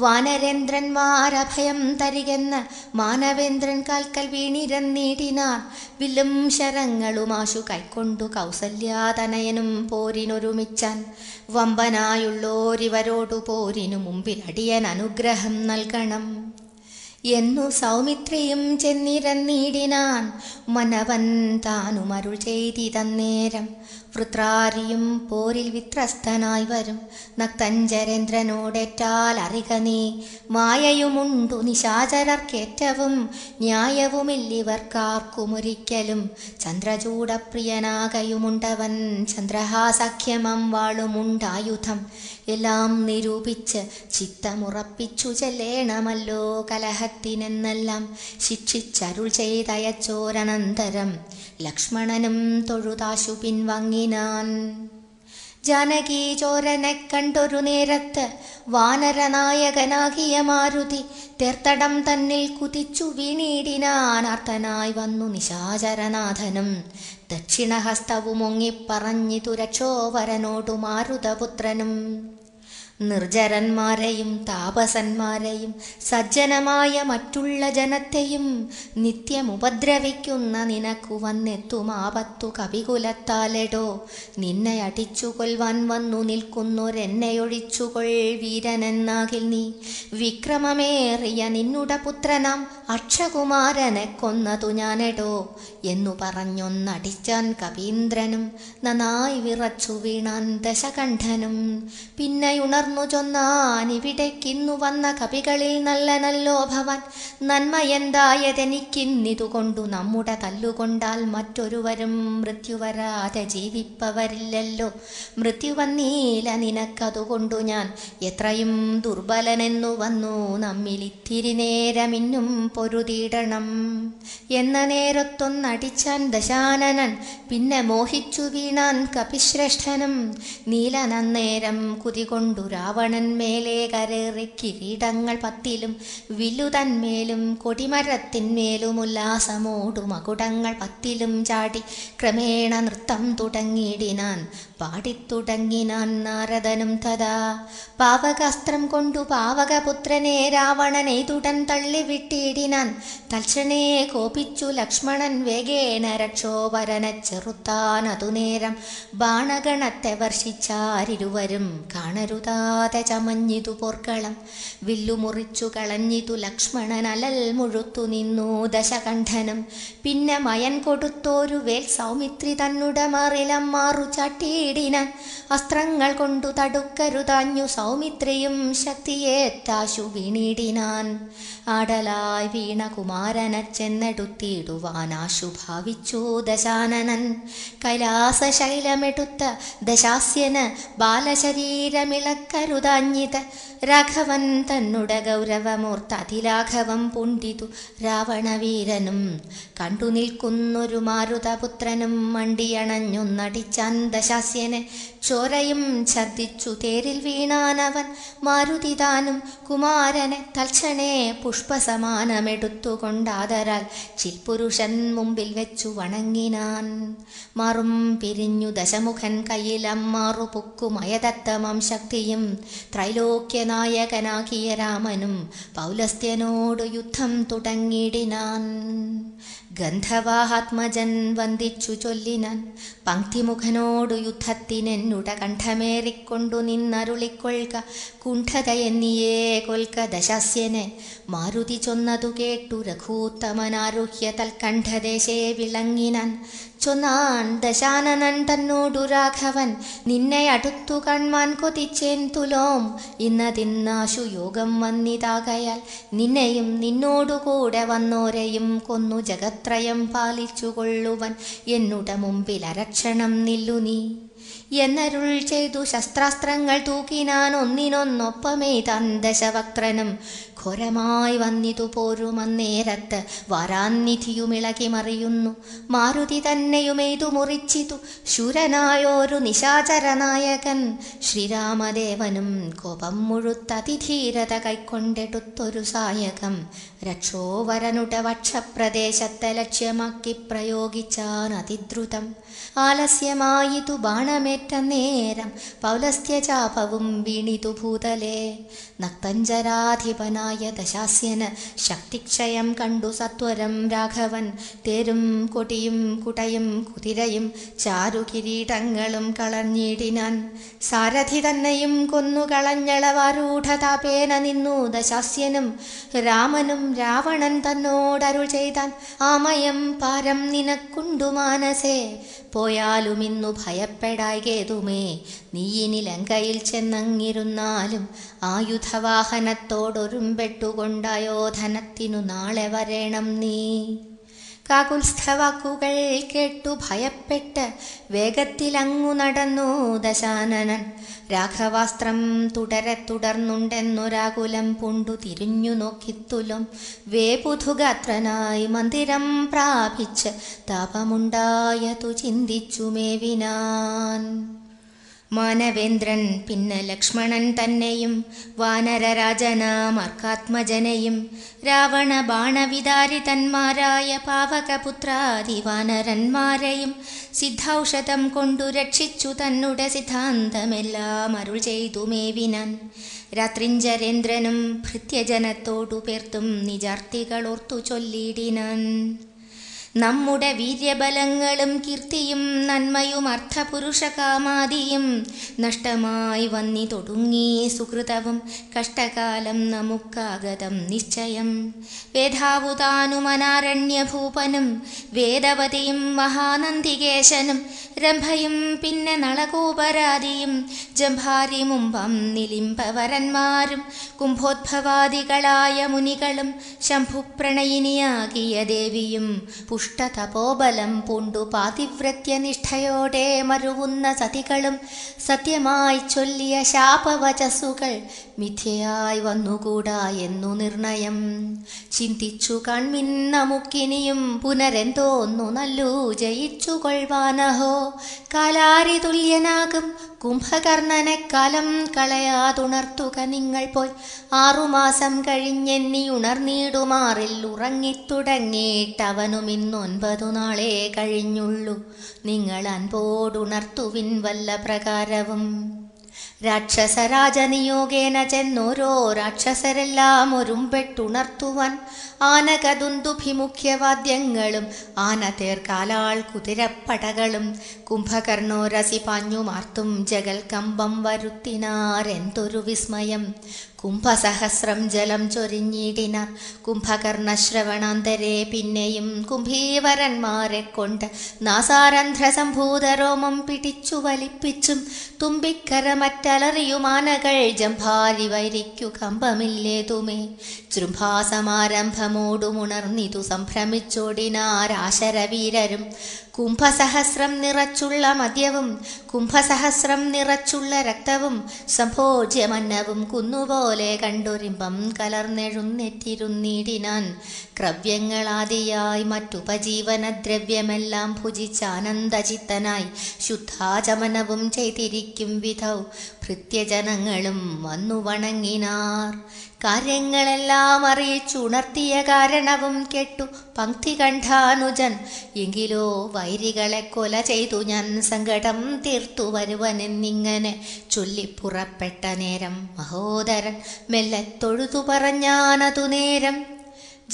വാനരേന്ദ്രന്മാരഭയം തരികെന്ന് മാനവേന്ദ്രൻ കാൽക്കൽ വീണിരന്നിടിനാൻ വില്ലും ശരങ്ങളുമാശു കൈക്കൊണ്ടു കൗസല്യാതനയനും പോരിനൊരുമിച്ചാൻ വമ്പനായുള്ളോരിവരോടു പോരിനു മുമ്പിൽ അടിയൻ അനുഗ്രഹം നൽകണം എന്നു സൗമിത്രിയും ചെന്നിരന്നിടിനാൻ മനവൻ താനുമരുൾ തന്നേരം വൃത്രാരിയും പോരിൽ വിത്രസ്തനായി വരും നക്തഞ്ചരേന്ദ്രനോടേറ്റാൽ അറിക നീ മായയുമുണ്ടു നിശാചരർക്കേറ്റവും ന്യായവുമില്ലിവർക്കാർക്കുമൊരിക്കലും ചന്ദ്രചൂടപ്രിയനാകയുമുണ്ടവൻ ചന്ദ്രഹാസഖ്യമം വാളുമുണ്ടായുധം എല്ലാം നിരൂപിച്ച് ചിത്തമുറപ്പിച്ചു ചെല്ലേണമല്ലോ കലഹത്തിനെന്നെല്ലാം ശിക്ഷിച്ചരുൾ ചെയ്തയച്ചോരനന്തരം ലക്ഷ്മണനും തൊഴുതാശു പിൻവാങ്ങിനാൻ ജാനകി ചോരനെ കണ്ടൊരു നേരത്ത് വാനരനായകനാകിയ മാരുതി തീർത്തടം തന്നിൽ കുതിച്ചു വീണീടിനാനാർത്തനായി വന്നു നിശാചരനാഥനും ദക്ഷിണഹസ്തവുമൊങ്ങി തുരച്ചോ രക്ഷോവരനോടു മാരുതപുത്രനും നിർജരന്മാരെയും താപസന്മാരെയും സജ്ജനമായ മറ്റുള്ള ജനത്തെയും ഉപദ്രവിക്കുന്ന നിനക്കു വന്നെത്തും ആപത്തു കവികുലത്താലെടോ നിന്നെ അടിച്ചു കൊൽവാൻ വന്നു നിൽക്കുന്നൊരെന്നെയൊഴിച്ചുകൊൾ വീരനെന്നാകിൽ നീ വിക്രമമേറിയ നിന്നുട പുത്രനാം അക്ഷകുമാരനെ കൊന്നതു ഞാനെടോ എന്നു പറഞ്ഞൊന്നടിച്ചാൻ കവീന്ദ്രനും നന്നായി വിറച്ചു വീണാൻ ദശകണ്ഠനും പിന്നെയുണർ പകർന്നു ചൊന്നാനിവിടേക്കിന്നു വന്ന കവികളിൽ നല്ലനല്ലോ ഭവൻ നന്മ എന്തായതെനിക്കിന്നിതുകൊണ്ടു നമ്മുടെ തല്ലുകൊണ്ടാൽ മറ്റൊരുവരും മൃത്യുവരാതെ ജീവിപ്പവരില്ലല്ലോ വന്നീല നിനക്കതുകൊണ്ടു ഞാൻ എത്രയും ദുർബലനെന്നു വന്നു നമ്മിലിത്തിരി നേരമിന്നും പൊരുതിയിടണം എന്ന നേരത്തൊന്നടിച്ചാൻ ദശാനനൻ പിന്നെ മോഹിച്ചു വീണാൻ കപിശ്രേഷ്ഠനും നന്നേരം കുതികൊണ്ടു രാവണൻ മേലെ കരേറി കിരീടങ്ങൾ പത്തിലും വിലുതന്മേലും കൊടിമരത്തിന്മേലും ഉല്ലാസമോടു മകുടങ്ങൾ പത്തിലും ചാടി ക്രമേണ നൃത്തം തുടങ്ങിയിടിനാൻ പാടിത്തുടങ്ങിനാൻ നാരദനും തഥാ പാവകാസ്ത്രം കൊണ്ടു പാവകപുത്രനെ തള്ളി തള്ളിവിട്ടിടിനാൻ തൽക്ഷണയെ കോപിച്ചു ലക്ഷ്മണൻ വേഗേന രക്ഷോവരന ചെറുത്താൻ അതുനേരം ബാണഗണത്തെ വർഷിച്ചാരിരുവരും കാണരുതാതെ ചമഞ്ഞിതു പോർക്കളം വില്ലു കളഞ്ഞിതു ലക്ഷ്മണൻ അലൽ മുഴുത്തു നിന്നു ദശകണ്ഠനം പിന്നെ മയൻ കൊടുത്തോരു വേൽ സൗമിത്രി തന്നുട മാറു ചാട്ടി വീടിന അസ്ത്രങ്ങൾ കൊണ്ടു തടുക്കരുതാഞ്ഞു സൗമിത്രയും ശക്തിയേത്താശു വീണീടിനാൻ ആടലായി വീണ കുമാരന ചെന്നെടുത്തിടുവാനാശു ഭാവിച്ചു ദശാനനൻ കൈലാസശൈലമെടുത്ത ദശാസ്യന് ബാലശരീരമിളക്കരുതാഞ്ഞിത് രാഘവൻ തന്നുട അതിലാഘവം പുണ്ടിതു രാവണവീരനും കണ്ടു നിൽക്കുന്നൊരു മാരുതപുത്രനും മണ്ടിയണഞ്ഞു നടിച്ചാൻ ദശാസ്യനെ ചോരയും ഛർദിച്ചു തേരിൽ വീണാനവൻ മാരുതിതാനും കുമാരനെ തൽക്ഷണേ പുഷ്പസമാനമെടുത്തുകൊണ്ടാദരാൽ ചിൽപുരുഷൻ മുമ്പിൽ വെച്ചു വണങ്ങിനാൻ മറും പിരിഞ്ഞു ദശമുഖൻ കയ്യിലമ്മാറു പുക്കുമയതത്തമം ശക്തിയും ത്രൈലോക്യനായകനാക്കിയ രാമനും പൗലസ്ത്യനോട് യുദ്ധം തുടങ്ങിടിനാൻ ഗന്ധവാഹാത്മജൻ വന്ദിച്ചു ചൊല്ലിനാൻ പങ്ക്തിമുഖനോടു യുദ്ധത്തിനെന്നുട കണ്ഠമേറിക്കൊണ്ടു നിന്നരുളിക്കൊൽക കുണ്ഠതയെന്നിയേ കൊൽക്ക ദശസ്യനെ മാരുതി ചൊന്നതു കേട്ടു രഘൂത്തമനാരുഹ്യ തൽക്കണ്ഠദേശേ വിളങ്ങിനാൻ ചൊന്നാൻ ദശാനനൻ തന്നോടു രാഘവൻ നിന്നെ അടുത്തു കൺമാൻ കൊതിച്ചേൻ തുലോം ഇന്നതിന്നാശു യോഗം വന്നിതാകയാൽ നിന്നെയും നിന്നോടുകൂടെ വന്നോരെയും കൊന്നു ജഗത്രയം പാലിച്ചുകൊള്ളുവൻ എന്നുടെ മുമ്പിലരക്ഷണം നില്ലു നീ എന്നരുൾ ചെയ്തു ശസ്ത്രാസ്ത്രങ്ങൾ തൂക്കിനാൻ ഒന്നിനൊന്നൊപ്പമേ തന്തശവക്രനും ഘോരമായി വന്നിതു പോരുമന്നേരത്ത് വരാന്നിധിയുമിളകി മറിയുന്നു മാരുതി തന്നെയുമേതു മുറിച്ചിതു ശൂരനായോരു നിശാചരനായകൻ ശ്രീരാമദേവനും കോപം മുഴുത്തതിധീരത കൈക്കൊണ്ടെടുത്തൊരു സായകം രക്ഷോവരനുട വക്ഷപ്രദേശത്തെ ലക്ഷ്യമാക്കി പ്രയോഗിച്ചാൻ അതിദ്രുതം ആലസ്യമായിതു ബാണമേറ്റ നേരം പൗലസ്ത്യചാപവും വീണിതു ഭൂതലേ നക്തഞ്ചരാധിപനായ ദശാസ്യന് ശക്തിക്ഷയം കണ്ടു സത്വരം രാഘവൻ തേരും കൊടിയും കുടയും കുതിരയും ചാരുകിരീടങ്ങളും കളഞ്ഞിടിനാൻ സാരഥി തന്നെയും കൊന്നുകളഞ്ഞളവാരൂഢതാപേന നിന്നു ദശാസ്യനും രാമനും രാവണൻ തന്നോടരുൾ ചെയ്താൻ ആമയം പാരം നിനക്കുണ്ടു മാനസേ പോയാലുമിന്നു ഭയപ്പെടായകേതുമേ നീയിനി ലങ്കയിൽ ചെന്നങ്ങിരുന്നാലും ആയുധവാഹനത്തോടൊരുമ്പെട്ടുകൊണ്ടയോധനത്തിനു നാളെ വരേണം നീ കാകുത്സ്ഥവാക്കുകൾ കേട്ടു ഭയപ്പെട്ട് വേഗത്തിലങ്ങു നടന്നു ദശാനനൻ രാഘവാസ്ത്രം തുടരെ തുടർന്നുണ്ടെന്നൊരാകുലം പൊണ്ടു തിരിഞ്ഞു നോക്കിത്തുലും വേപുധുഗാത്രനായി മന്ദിരം പ്രാപിച്ച് താപമുണ്ടായതു ചിന്തിച്ചു മേവിനാൻ മാനവേന്ദ്രൻ പിന്നെ ലക്ഷ്മണൻ തന്നെയും വാനരരാജനാം അർക്കാത്മജനെയും രാവണ ബാണവിതാരി തന്മാരായ വാനരന്മാരെയും സിദ്ധൌഷധം കൊണ്ടു രക്ഷിച്ചു തന്നുടെ സിദ്ധാന്തമെല്ലാം അരുൾ ചെയ്തു മേവിനാൻ രാത്രിഞ്ചരേന്ദ്രനും ഭൃത്യജനത്തോടു പേർത്തും ഓർത്തു ചൊല്ലിടിനാൻ നമ്മുടെ വീര്യബലങ്ങളും കീർത്തിയും നന്മയും അർത്ഥപുരുഷകാമാദിയും നഷ്ടമായി വന്നി തുടങ്ങി സുഹൃതവും കഷ്ടകാലം നമുക്കാഗതം നിശ്ചയം വേദാവുതാനുമനാരണ്യഭൂപനും വേദവതിയും മഹാനന്ദികേശനും രംഭയും പിന്നെ നളകൂപരാതിയും ജംഭാരി മുമ്പം നിലിംബവരന്മാരും കുംഭോദ്ഭവാദികളായ മുനികളും ശംഭുപ്രണയിനിയാകിയ ദേവിയും ദുഷ്ടതപോബലം പൂണ്ടു പാതിവ്രത്യനിഷ്ഠയോടെ മരുവുന്ന സതികളും സത്യമായി ചൊല്ലിയ ശാപവചസ്സുകൾ മിഥ്യയായി വന്നുകൂടാ എന്നു നിർണയം ചിന്തിച്ചു കൺമിൻ നമുക്കിനിയും പുനരെന്തോന്നു നല്ലു ജയിച്ചു കൊൾവാനഹോ കലാരി തുല്യനാകും കുംഭകർണനെ കലം കളയാതുണർത്തുക നിങ്ങൾ പോയി ആറുമാസം കഴിഞ്ഞെന്നി ഉണർന്നിടുമാറിൽ ഉറങ്ങിത്തുടങ്ങിയിട്ടവനും ഇന്നൊൻപതു നാളേ കഴിഞ്ഞുള്ളൂ നിങ്ങൾ അൻപോടുണർത്തുവിൻ വല്ല പ്രകാരവും രാക്ഷസരാജനിയോഗേന ചെന്നോരോ രാക്ഷസരെല്ലാം ഒരുമ്പെട്ടുണർത്തുവാൻ ആനകതുന്തുഭിമുഖ്യവാദ്യങ്ങളും ആന തേർക്കാലാൾ കുതിരപ്പടകളും കുംഭകർണോരസി പാഞ്ഞുമാർത്തും ജഗൽകമ്പം വരുത്തിനാരെന്തൊരു വിസ്മയം കുംഭസഹസ്രം ജലം ചൊരിഞ്ഞിടിനാർ ശ്രവണാന്തരെ പിന്നെയും കുംഭീവരന്മാരെ കൊണ്ട് സംഭൂതരോമം പിടിച്ചു വലിപ്പിച്ചും തുമ്പിക്കരമറ്റലറിയുമാനകൾ ജംഭാരി വൈരിക്കു കമ്പമില്ലേതുമേ ശൃംഭാസമാരംഭം ജ്ഞാനമോടുമുണർന്നിതു സംഭ്രമിച്ചോടിനാരാശരവീരരും കുംഭസഹസ്രം നിറച്ചുള്ള മദ്യവും കുംഭസഹസ്രം നിറച്ചുള്ള രക്തവും സംഭോജ്യമന്നവും കുന്നുപോലെ കണ്ടൊരിമ്പം കലർന്നെഴുന്നെറ്റിരുന്നിടിനാൻ ക്രവ്യങ്ങളാദിയായി മറ്റുപജീവനദ്രവ്യമെല്ലാം ഭുജിച്ചാനന്ദചിത്തനായി ശുദ്ധാചമനവും ചെയ്തിരിക്കും വിധൗ ഭൃത്യജനങ്ങളും വന്നു വണങ്ങിനാർ കാര്യങ്ങളെല്ലാം അറിയിച്ചുണർത്തിയ കാരണവും കേട്ടു പങ്ക്തി കണ്ഠാനുജൻ എങ്കിലോ വൈരികളെ കൊല ചെയ്തു ഞാൻ സങ്കടം തീർത്തു വരുവനെന്നിങ്ങനെ ചൊല്ലിപ്പുറപ്പെട്ട നേരം മഹോദരൻ മെല്ലെ തൊഴുതു പറഞ്ഞാനതു നേരം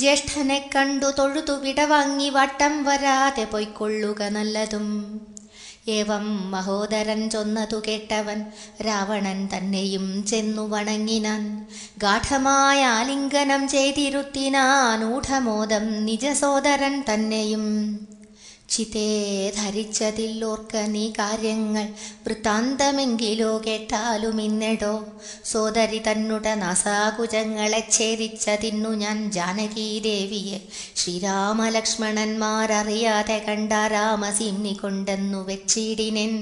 ജ്യേഷ്ഠനെ കണ്ടു തൊഴുതു വിടവാങ്ങി വട്ടം വരാതെ പൊയ്ക്കൊള്ളുക നല്ലതും ഏവം മഹോദരൻ ചൊന്നതു കേട്ടവൻ രാവണൻ തന്നെയും ചെന്നു വണങ്ങിനാൻ ഗാഠമായ ആലിംഗനം ചെയ്തിരുത്തിനാൻ ഊഢമോദം നിജസോദരൻ തന്നെയും ചിതേ ധരിച്ചതില്ലോർക്ക നീ കാര്യങ്ങൾ വൃത്താന്തമെങ്കിലോ കേട്ടാലും ഇന്നെടോ സോദരി തന്നുട നസാകുജങ്ങളെ ഛേദിച്ചതിന്നു ഞാൻ ജാനകീദേവിയെ ശ്രീരാമലക്ഷ്മണന്മാരറിയാതെ കണ്ട രാമസിംനി കൊണ്ടെന്നു വെച്ചിടിനെൻ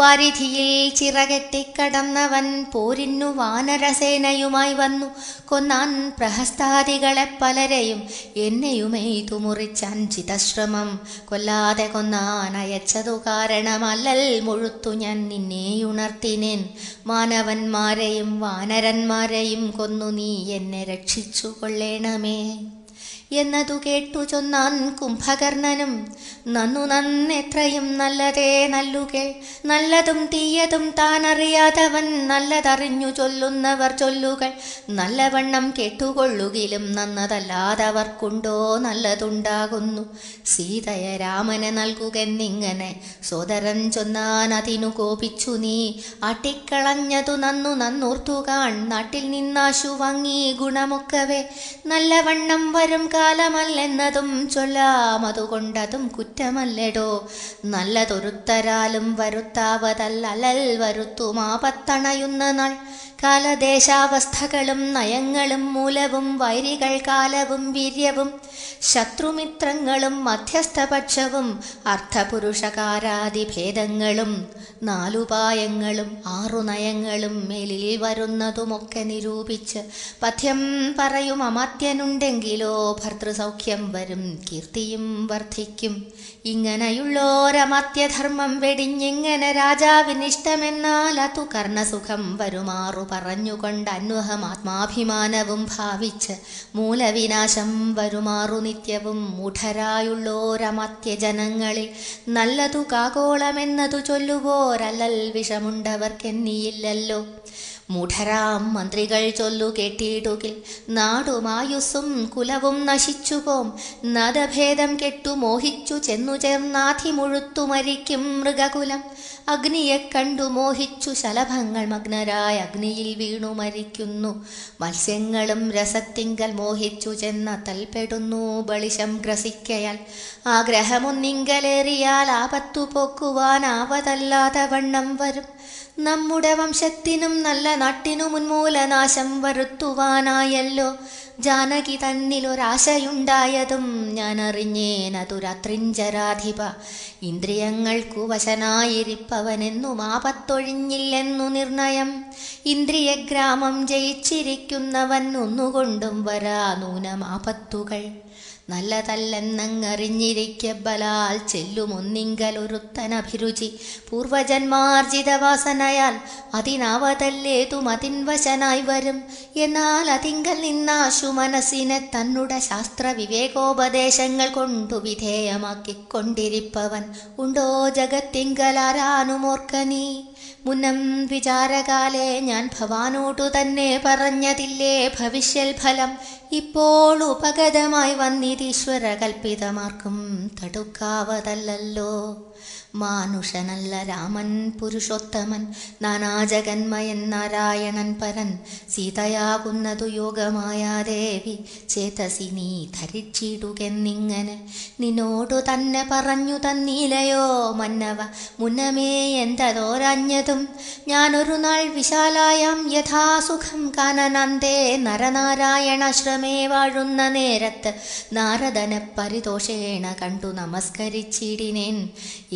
വാരിധിയിൽ ചിറകെട്ടിക്കടന്നവൻ പോരിന്നു വാനരസേനയുമായി വന്നു കൊന്നാൻ പ്രഹസ്താദികളെ പലരെയും എന്നെയുമെയ്തു മുറിച്ചാൻ ചിതശ്രമം കൊല്ലാതെ കൊന്നാൻ അയച്ചതു കാരണമല്ലൽ മുഴുത്തു ഞാൻ നിന്നെയുണർത്തിനെൻ മാനവന്മാരെയും വാനരന്മാരെയും കൊന്നു നീ എന്നെ രക്ഷിച്ചു കൊള്ളേണമേ എന്നതു കേട്ടു ചൊന്നാൻ കുംഭകർണനും നന്നു നന്നെത്രയും നല്ലതേ നല്ലുകേൾ നല്ലതും തീയതും താൻ നല്ലതറിഞ്ഞു ചൊല്ലുന്നവർ ചൊല്ലുകൾ നല്ലവണ്ണം കേട്ടുകൊള്ളുകിലും നന്നതല്ലാതവർക്കുണ്ടോ നല്ലതുണ്ടാകുന്നു സീതയ രാമന് നൽകുകെന്നിങ്ങനെ സോദരൻ ചൊന്നാൻ അതിനു കോപിച്ചു നീ അട്ടിക്കളഞ്ഞതു നന്നു നന്നൂർത്തുകാൺ നാട്ടിൽ നിന്നാശു വാങ്ങി ഗുണമൊക്കവേ നല്ലവണ്ണം വരും കാലമല്ലെന്നതും ചൊല്ലാമതുകൊണ്ടതും കുറ്റമല്ലടോ നല്ലതൊരുത്തരാലും വരുത്താവതല്ലലൽ വരുത്തുമാപത്തണയുന്ന നാൾ കാലദേശാവസ്ഥകളും നയങ്ങളും മൂലവും വൈരികൾ കാലവും വീര്യവും ശത്രുമിത്രങ്ങളും മധ്യസ്ഥപക്ഷവും അർത്ഥപുരുഷകാരാതിഭേദങ്ങളും നാലുപായങ്ങളും ആറു നയങ്ങളും മേലിൽ വരുന്നതുമൊക്കെ നിരൂപിച്ച് പഥ്യം പറയും അമത്യനുണ്ടെങ്കിലോ ഭർ ഭർത്തൃസൗഖ്യം വരും കീർത്തിയും വർദ്ധിക്കും ഇങ്ങനെയുള്ളോരമത്യധർമ്മം വെടിഞ്ഞിങ്ങനെ രാജാവിനിഷ്ടമെന്നാൽ അതു കർണസുഖം വരുമാറു പറഞ്ഞുകൊണ്ട് ആത്മാഭിമാനവും ഭാവിച്ച് മൂലവിനാശം വരുമാറു നിത്യവും മൂഢരായുള്ളോരമത്യജനങ്ങളിൽ നല്ലതു കാകോളമെന്നതു ചൊല്ലുവോരല്ലൽ വിഷമുണ്ടവർക്കെന്നിയില്ലല്ലോ മൂഢരാം മന്ത്രികൾ ചൊല്ലു കേട്ടിടുകിൽ നാടുമായുസും കുലവും നശിച്ചുപോം നദഭേദം കെട്ടു മോഹിച്ചു ചെന്നു ചേർന്നാധിമുഴുത്തു മരിക്കും മൃഗകുലം അഗ്നിയെ കണ്ടു മോഹിച്ചു ശലഭങ്ങൾ മഗ്നരായ അഗ്നിയിൽ വീണു മരിക്കുന്നു മത്സ്യങ്ങളും രസത്തിങ്കൽ മോഹിച്ചു ചെന്ന തൽപ്പെടുന്നു ബളിശം ഗ്രസിക്കയാൽ ആഗ്രഹമൊന്നിങ്കലേറിയാൽ ആപത്തു പോക്കുവാനാവതല്ലാത്ത വണ്ണം വരും നമ്മുടെ വംശത്തിനും നല്ല നാട്ടിനും ഉന്മൂലനാശം വരുത്തുവാനായല്ലോ ജാനകി തന്നിലൊരാശയുണ്ടായതും ഞാൻ അറിഞ്ഞേനതു രാത്രിഞ്ചരാധിപ ഇന്ദ്രിയങ്ങൾക്കു വശനായിരിപ്പവനെന്നും ആപത്തൊഴിഞ്ഞില്ലെന്നു നിർണയം ഇന്ദ്രിയഗ്രാമം ജയിച്ചിരിക്കുന്നവൻ ഒന്നുകൊണ്ടും വരാ നൂനമാപത്തുകൾ നല്ലതല്ലെന്നങ്ങറിഞ്ഞിരിക്ക ബലാൽ ചെല്ലുമൊന്നിങ്കലൊരുത്തനഭിരുചി പൂർവജന്മാർജിതവാസനയാൽ അതിൻവശനായി വരും എന്നാൽ അതിങ്കൽ നിന്നാശു മനസ്സിനെ തന്നുട ശാസ്ത്ര വിവേകോപദേശങ്ങൾ കൊണ്ടു വിധേയമാക്കിക്കൊണ്ടിരിപ്പവൻ ഉണ്ടോ ജഗത്തിങ്കലാരാനുമോർക്കനീ മുന്നം വിചാരകാലേ ഞാൻ ഭവാനോട്ടു തന്നെ പറഞ്ഞതില്ലേ ഭവിഷ്യൽ ഫലം ഇപ്പോൾ ഉപഗതമായി വന്നിരീശ്വര കൽപ്പിതമാർക്കും തടുക്കാവതല്ലോ മാനുഷനല്ല രാമൻ പുരുഷോത്തമൻ നാനാജഗന്മയൻ നാരായണൻ പരൻ സീതയാകുന്നതു യോഗമായ ദേവി ചേതസി നീ ധരിച്ചിടുകെന്നിങ്ങനെ നിന്നോടു തന്നെ പറഞ്ഞു തന്നിലയോ മന്നവ മുന്നമേ എന്തതോരഞ്ഞതും ഞാനൊരു നാൾ വിശാലായം യഥാസുഖം കാനനന്ദേ നരനാരായണാശ്രമേ വാഴുന്ന നേരത്ത് നാരദന പരിതോഷേണ കണ്ടു നമസ്കരിച്ചിടിനേൻ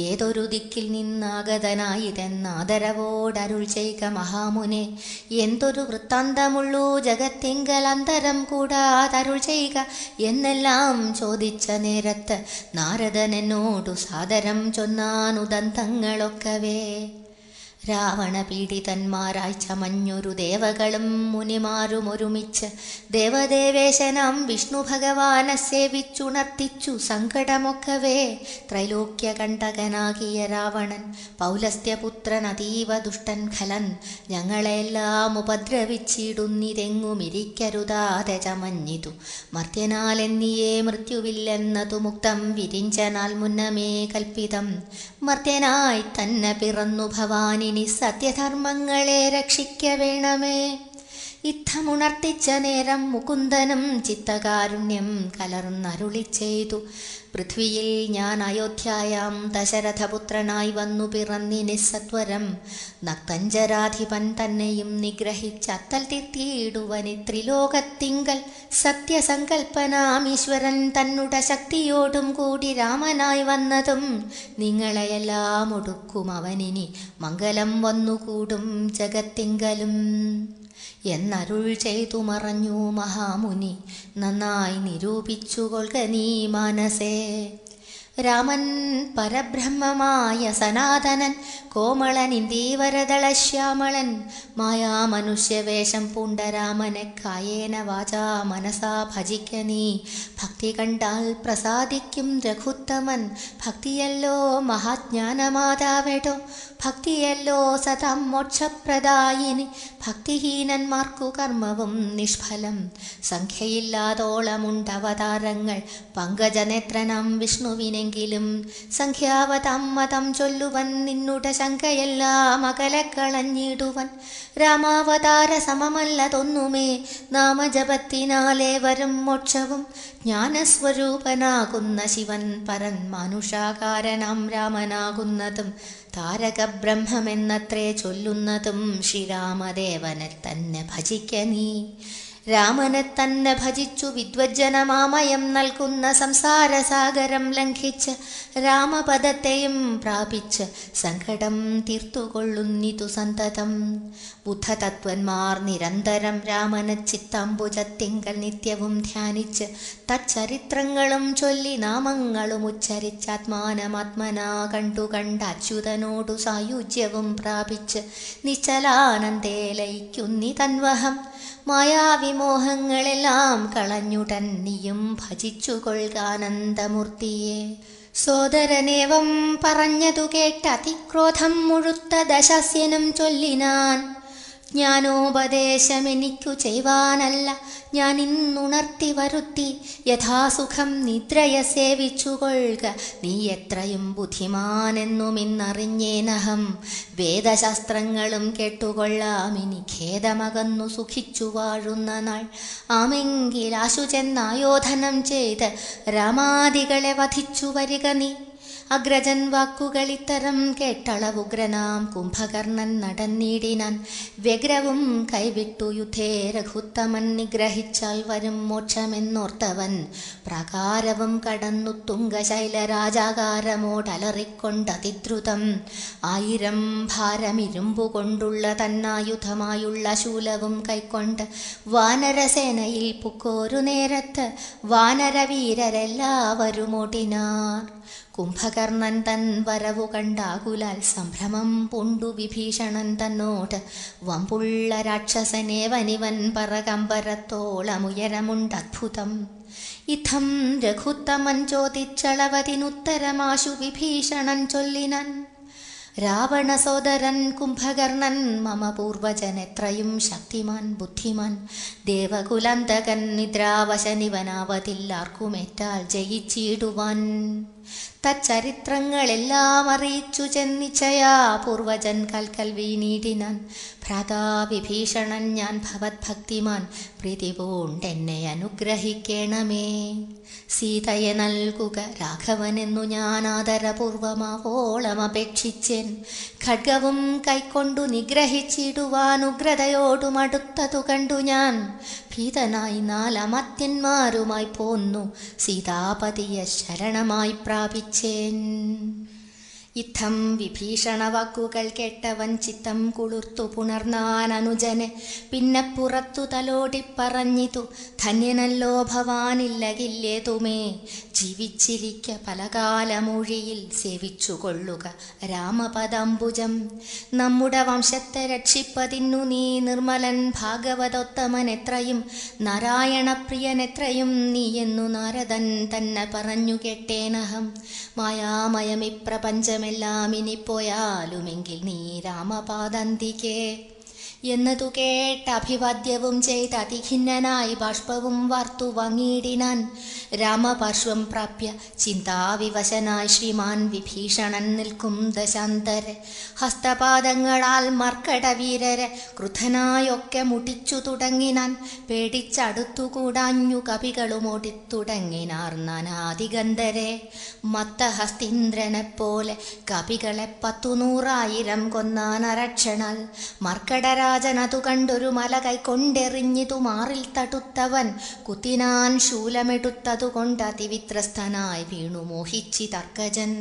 ഏതോ ദിക്കിൽ നിന്നാഗതനായിതെന്നാദരവോടരുൾ ചെയ്ക മഹാമുനെ എന്തൊരു വൃത്താന്തമുള്ളൂ ജഗത്തിങ്കൽ അന്തരം കൂടാതരുൾ ചെയ്യുക എന്നെല്ലാം ചോദിച്ച നേരത്ത് നാരദനെന്നോടു സാദരം ചൊന്നാനുദന്തങ്ങളൊക്കവേ രാവണപീഡിതന്മാരായി ചമഞ്ഞൊരു ദേവകളും മുനിമാരും ഒരുമിച്ച് ദേവദേവേശനം വിഷ്ണു ഭഗവാനെ സേവിച്ചുണർത്തിച്ചു സങ്കടമൊക്കവേ ത്രൈലോക്യകണ്ഠകനാകിയ രാവണൻ പൗലസ്ത്യപുത്രൻ അതീവ ദുഷ്ടൻ ഖലൻ ഞങ്ങളെല്ലാം ഉപദ്രവിച്ചിടുന്നിതെങ്ങുമിരിക്കരുതാതെ ചമഞ്ഞിതു മർത്യനാലെന്നിയേ മൃത്യുവില്ലെന്നതു മുക്തം വിരിഞ്ചനാൽ മുന്നമേ കൽപ്പിതം മർത്യനായി തന്നെ പിറന്നു ഭവാനിനി സത്യധർമ്മങ്ങളെ രക്ഷിക്ക വേണമേ ഇത്തമുണർത്തിച്ച നേരം മുകുന്ദനും ചിത്തകാരുണ്യം കലർന്നരുളി ചെയ്തു പൃഥ്വിയിൽ ഞാൻ അയോധ്യായാം ദശരഥപുത്രനായി വന്നു പിറന്നി നിസ്സത്വരം നക്തഞ്ചരാധിപൻ തന്നെയും നിഗ്രഹിച്ചത്തൽ തിത്തിയിടുവനി ത്രിലോകത്തിങ്കൽ സത്യസങ്കൽപ്പനാമീശ്വരൻ തന്നുട ശക്തിയോടും കൂടി രാമനായി വന്നതും നിങ്ങളെയെല്ലാം ഒടുക്കും അവനിനി മംഗലം വന്നുകൂടും ജഗത്തിങ്കലും എന്നരുൾ ചെയ്തു മറഞ്ഞു മഹാമുനി നന്നായി നിരൂപിച്ചുകൊൾക നീ മനസേ രാമൻ പരബ്രഹ്മമായ സനാതനൻ കോമളനിൻ ദീവരദളശ്യാമളൻ മായാമനുഷ്യവേഷം പൂണ്ട രാമനെ കായേന വാചാ മനസാ ഭജിക്ക നീ ഭക്തി കണ്ടാൽ പ്രസാദിക്കും രഘുത്തമൻ ഭക്തിയല്ലോ മഹാജ്ഞാനമാതാവേടോ ഭക്തിയല്ലോ സതം മോക്ഷപ്രദായിനി ഭക്തിഹീനന്മാർക്കു കർമ്മവും നിഷ്ഫലം സംഖ്യയില്ലാതോളമുണ്ടവതാരങ്ങൾ പങ്കജനേത്രനാം വിഷ്ണുവിനെ എങ്കിലും സംഖ്യാവതം മതം ചൊല്ലുവൻ നിന്നുട ശങ്കയെല്ലാം അകലക്കളഞ്ഞിടുവൻ രാമാവതാര സമമല്ലതൊന്നുമേ നാമജപത്തിനാലെ വരും മോക്ഷവും ജ്ഞാനസ്വരൂപനാകുന്ന ശിവൻ പരൻ മനുഷാകാരനാം രാമനാകുന്നതും താരകബ്രഹ്മമെന്നത്രേ ചൊല്ലുന്നതും ശ്രീരാമദേവനെ തന്നെ ഭജിക്ക നീ രാമനെ തന്നെ ഭജിച്ചു വിദ്വജ്ജനമാമയം നൽകുന്ന സംസാരസാഗരം ലംഘിച്ച് രാമപദത്തെയും പ്രാപിച്ച് സങ്കടം തീർത്തുകൊള്ളുന്നിതു സന്തതം ബുദ്ധതത്വന്മാർ നിരന്തരം രാമന ചിത്താംബുജത്തിങ്കൽ നിത്യവും ധ്യാനിച്ച് തച്ചരിത്രങ്ങളും ചൊല്ലി നാമങ്ങളും ഉച്ചരിച്ചാത്മാനമാത്മനാ കണ്ടുകണ്ട അച്യുതനോടു സായുജ്യവും പ്രാപിച്ച് നിശ്ചലാനന്ദേ ലയിക്കുന്നി തന്വഹം മായാവിമോഹങ്ങളെല്ലാം കളഞ്ഞുടൻ നീയും കൊൾകാനന്ദമൂർത്തിയെ സോദരനേവം പറഞ്ഞതു കേട്ട് അതിക്രോധം മുഴുത്ത ദശസ്യനും ചൊല്ലിനാൻ ജ്ഞാനോപദേശമെനിക്കു ചെയ്യുവാനല്ല ഞാൻ ഇന്നുണർത്തി വരുത്തി യഥാസുഖം നിദ്രയ സേവിച്ചുകൊള്ളുക നീ എത്രയും ബുദ്ധിമാനെന്നും ഇന്നറിഞ്ഞേനഹം വേദശാസ്ത്രങ്ങളും കേട്ടുകൊള്ളാം ഇനി ഖേദമകന്നു സുഖിച്ചു വാഴുന്ന നാൾ ആമെങ്കിൽ ആശുചെന്നായോധനം ചെയ്ത് രാമാദികളെ വധിച്ചു വരിക നീ അഗ്രജൻ വാക്കുകളിത്തരം കേട്ടളവുഗ്രനാം കുംഭകർണൻ നീടിനാൻ വ്യഗ്രവും കൈവിട്ടു യുധേ രഘുത്തമൻ നിഗ്രഹിച്ചാൽ വരും മോക്ഷമെന്നോർത്തവൻ പ്രകാരവും കടന്നു തുംഗശൈലരാജാകാരമോടലറിക്കൊണ്ടതിദ്രുതം ആയിരം ഭാരമിരുമ്പു കൊണ്ടുള്ള തന്നായുധമായുള്ള ശൂലവും കൈക്കൊണ്ട് വാനരസേനയിൽ പുക്കോരു നേരത്ത് വാനരവീരരെല്ലാവരും ഓടിനാർ കുംഭകർണൻ തൻ വരവു കണ്ടാകുലാൽ സംഭ്രമം പൂണ്ടു വിഭീഷണൻ തന്നോട് വമ്പുള്ള രാക്ഷസനെ വനിവൻ പറകമ്പരത്തോളമുയരമുണ്ടദ്ഭുതം ഇഥം രഘുത്തമൻ ചോദിച്ചളവതിനുത്തരമാശു വിഭീഷണൻ ചൊല്ലിനൻ രാവണസോദരൻ കുംഭകർണൻ മമ പൂർവജനെത്രയും ശക്തിമാൻ ബുദ്ധിമാൻ ദേവകുലന്തകൻ നിദ്രാവശനിവനാവതില്ലാർക്കുമേറ്റാൽ ജയിച്ചിടുവാൻ തച്ചരിത്രങ്ങളെല്ലാം അറിയിച്ചു ചെന്നിച്ചയാ പൂർവജൻ കൽക്കൽ വീണീടിനാൻ ഭ്രാതാ വിഭീഷണൻ ഞാൻ ഭവത്ഭക്തിമാൻ പ്രീതി പൂണ്ടെന്നെ അനുഗ്രഹിക്കണമേ സീതയെ നൽകുക രാഘവനെന്നു ഞാൻ ആദരപൂർവമാവോളം അപേക്ഷിച്ചൻ ഖഡ്ഗവും കൈക്കൊണ്ടു നിഗ്രഹിച്ചിടുവാൻ ഉഗ്രതയോടും അടുത്തതു കണ്ടു ഞാൻ ഭീതനായി നാലമത്യന്മാരുമായി പോന്നു സീതാപതിയെ ശരണമായി പ്രാപിച്ചേൻ ഇത്തം വാക്കുകൾ കേട്ടവൻ ചിത്തം കുളിർത്തു പുണർന്നാൻ അനുജന് പിന്നെ പുറത്തു തലോടിപ്പറഞ്ഞിതു ധന്യനല്ലോ ഭവാനില്ലകില്ലേതുമേ ജീവിച്ചിരിക്ക പലകാലമൊഴിയിൽ സേവിച്ചുകൊള്ളുക രാമപദാംബുജം നമ്മുടെ വംശത്തെ രക്ഷിപ്പതിന്നു നീ നിർമ്മലൻ ഭാഗവതോത്തമൻ എത്രയും നാരായണപ്രിയൻ എത്രയും നീ എന്നു നാരദൻ തന്നെ പറഞ്ഞു കേട്ടേനഹം മായാമയമിപ്രപഞ്ചമേ ഇഷ്ടമെല്ലാം ഇനി പോയാലുമെങ്കിൽ നീ രാമപാദന്തിക്കേ എന്നതു കേട്ട് അഭിവാദ്യവും ചെയ്ത് അതിഖിന്നനായി ബാഷ്പവും വാർത്തു വാങ്ങിയിടിനാൻ രാമപാർശ്വം പ്രാപ്യ ചിന്താവിവശനായി ശ്രീമാൻ വിഭീഷണൻ നിൽക്കും ദശാന്തരെ ഹസ്തപാദങ്ങളാൽ മർക്കടവീരരെ ക്രുധനായൊക്കെ മുടിച്ചു തുടങ്ങിനാൻ പേടിച്ചടുത്തുകൂടാഞ്ഞു കവികളും ഓടിത്തുടങ്ങിനാർ നാനാദിഗന്ധരെ മത്തഹസ്തീന്ദ്രനെ പോലെ കവികളെ പത്തുനൂറായിരം കൊന്നാനരക്ഷണൽ മർക്കടരാ രാജനതു കണ്ടൊരു മല കൈക്കൊണ്ടെറിഞ്ഞിതു മാറിൽ തടുത്തവൻ കുത്തിനാൻ ശൂലമെടുത്തതുകൊണ്ട് അതിവിത്രസ്ഥനായി വീണു മോഹിച്ചി തർക്കജൻ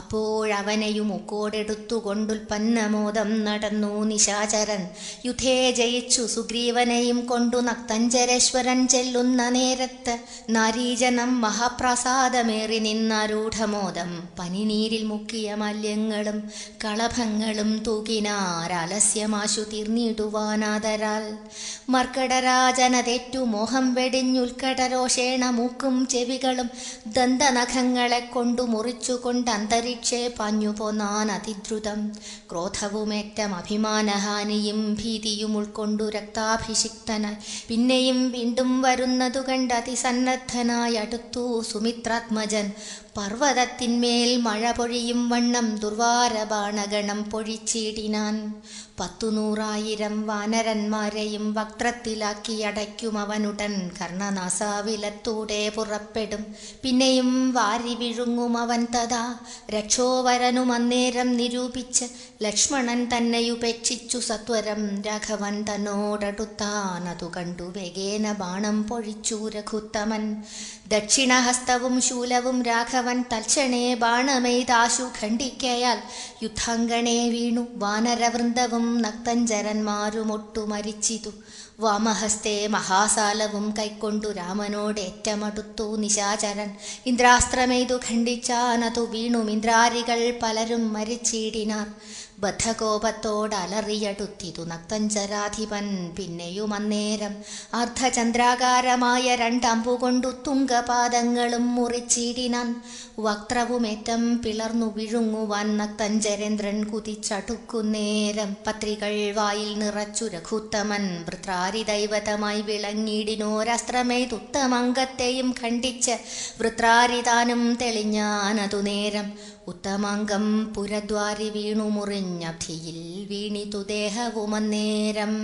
അപ്പോഴവനെയും മുക്കോടെടുത്തുകൊണ്ടുൽപ്പന്നമോദം നടന്നു നിശാചരൻ യുധേ ജയിച്ചു സുഗ്രീവനെയും കൊണ്ടു നക്തഞ്ചരേശ്വരൻ ചെല്ലുന്ന നേരത്ത് നാരീജനം മഹാപ്രസാദമേറി നിന്നരൂഢമോദം പനിനീരിൽ മുക്കിയ മല്യങ്ങളും കളഭങ്ങളും തൂകിനാരാലസ്യമാശു തീർന്നി പിന്നിടുവാനാതരാൽ മർക്കടരാജന തെറ്റു മോഹം വെടിഞ്ഞുൽക്കടരോഷേണ മൂക്കും ചെവികളും ദന്തനഖങ്ങളെ കൊണ്ടു മുറിച്ചുകൊണ്ട് അന്തരീക്ഷേ പാഞ്ഞുപോന്നാൻ അതിദ്രുതം ക്രോധവുമേറ്റം അഭിമാനഹാനിയും ഭീതിയും ഉൾക്കൊണ്ടു രക്താഭിഷിക്തനായി പിന്നെയും വീണ്ടും വരുന്നതു കണ്ട് അതിസന്നദ്ധനായി അടുത്തു സുമിത്രാത്മജൻ പർവ്വതത്തിന്മേൽ മഴ പൊഴിയും വണ്ണം ദുർവാരബാണഗണം പൊഴിച്ചിടിനാൻ പത്തുനൂറായിരം വാനരന്മാരെയും അടയ്ക്കും അവനുടൻ കർണനാസാവിലത്തൂടെ പുറപ്പെടും പിന്നെയും വാരി വിഴുങ്ങും അവൻ തഥാ രക്ഷോവരനും അന്നേരം നിരൂപിച്ച് ലക്ഷ്മണൻ തന്നെയുപേക്ഷിച്ചു സത്വരം രാഘവൻ തന്നോടടുത്താനതു കണ്ടു വേഗേന ബാണം പൊഴിച്ചു രഘുത്തമൻ ദക്ഷിണഹസ്തവും ശൂലവും രാഘവൻ തൽക്ഷണേ ബാണമെയ്താശു ഖണ്ഡിക്കയാൽ യുദ്ധാംഗണേ വീണു വാനരവൃന്ദവും നക്തഞ്ചരന്മാരുമൊട്ടു മരിച്ചിതു വാമഹസ്തേ മഹാസാലവും കൈക്കൊണ്ടു രാമനോട് ഏറ്റമടുത്തു നിശാചരൻ ഇന്ദ്രാസ്ത്രമെയ്തു ഖണ്ഡിച്ചാനതു വീണു ഇന്ദ്രാരികൾ പലരും മരിച്ചിടിനാർ ബദ്ധകോപത്തോടലറിയടുത്തിതു നക്തഞ്ചരാധിപൻ പിന്നെയും അന്നേരം അർദ്ധചന്ദ്രാകാരമായ രണ്ടമ്പുകൊണ്ടു തുങ്കപാദങ്ങളും മുറിച്ചിടിനാൻ വക്രവുമേറ്റം പിളർന്നു വിഴുങ്ങുവാൻ നക്തഞ്ചരേന്ദ്രൻ കുതിച്ചടുക്കുന്നേരം പത്രികൾ വായിൽ നിറച്ചു രഘുത്തമൻ വൃത്രാരി ദൈവതമായി തുത്തമംഗത്തെയും ഖണ്ഡിച്ച് വൃത്രാരിതാനും തെളിഞ്ഞാനതു നേരം ഉത്തമാംഗം പുരദ്വാരി വീണു മുറിഞ്ഞഭിയിൽ വീണിതു ദേഹവുമന്നേരം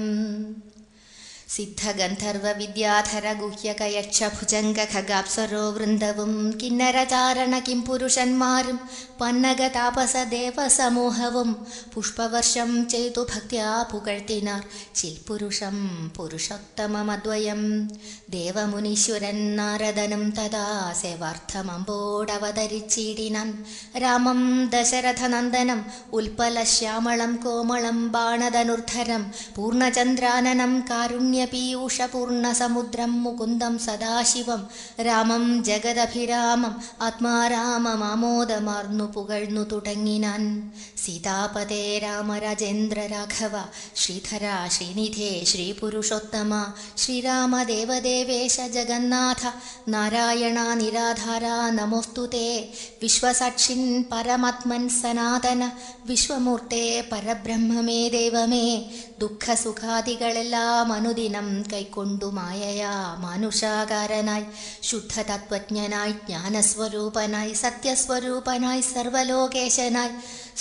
സിദ്ധഗന്ധർവ വിദ്യാധര ഗുഹ്യകയക്ഷഭുജംഗ ഖഗാപ്സരോ വൃന്ദവും കിന്നരചാരണ കിം പുരുഷന്മാരും പന്നക താപസ ദേവസമൂഹവും പുഷ്പവർഷം ചെയ്തു ഭക്തിയാ പുകഴ്ത്തിനാർ ചിൽപുരുഷം പുരുഷോത്തമമദ്വയം ദേവമുനീശ്വരൻ നാരദനും തഥാ സേവാർത്ഥമമ്പോടവതരിച്ചിടിനാൻ രാമം ദശരഥനന്ദനം ഉൽപ്പലശ്യാമളം കോമളം ബാണധനുർധരം പൂർണ്ണ സമുദ്രം മുകുന്ദം സദാശിവം രാമം ജഗദഭിരാമം ആത്മാരാമമാമോദമാർന്നു പുകഴ്ന്നു തുടങ്ങിനാൻ സീതാപതേ രാമരാജേന്ദ്ര രാഘവ ശ്രീധര ശ്രീനിധേ ശ്രീപുരുഷോത്തമ ശ്രീരാമദേവദേ ദേവേശ ജഗന്നാഥ നാരായണ നിരാധാര നമോസ്തു തേ വിശ്വസാക്ഷിൻ പരമാത്മൻ സനാതന വിശ്വമൂർത്തേ പരബ്രഹ്മമേ ദൈവമേ ദുഃഖസുഖാദികളെല്ലാം അനുദിനം കൈക്കൊണ്ടു മായയാ മാനുഷാകാരനായി ശുദ്ധതത്വജ്ഞനായി ജ്ഞാനസ്വരൂപനായി സത്യസ്വരൂപനായി സർവലോകേശനായി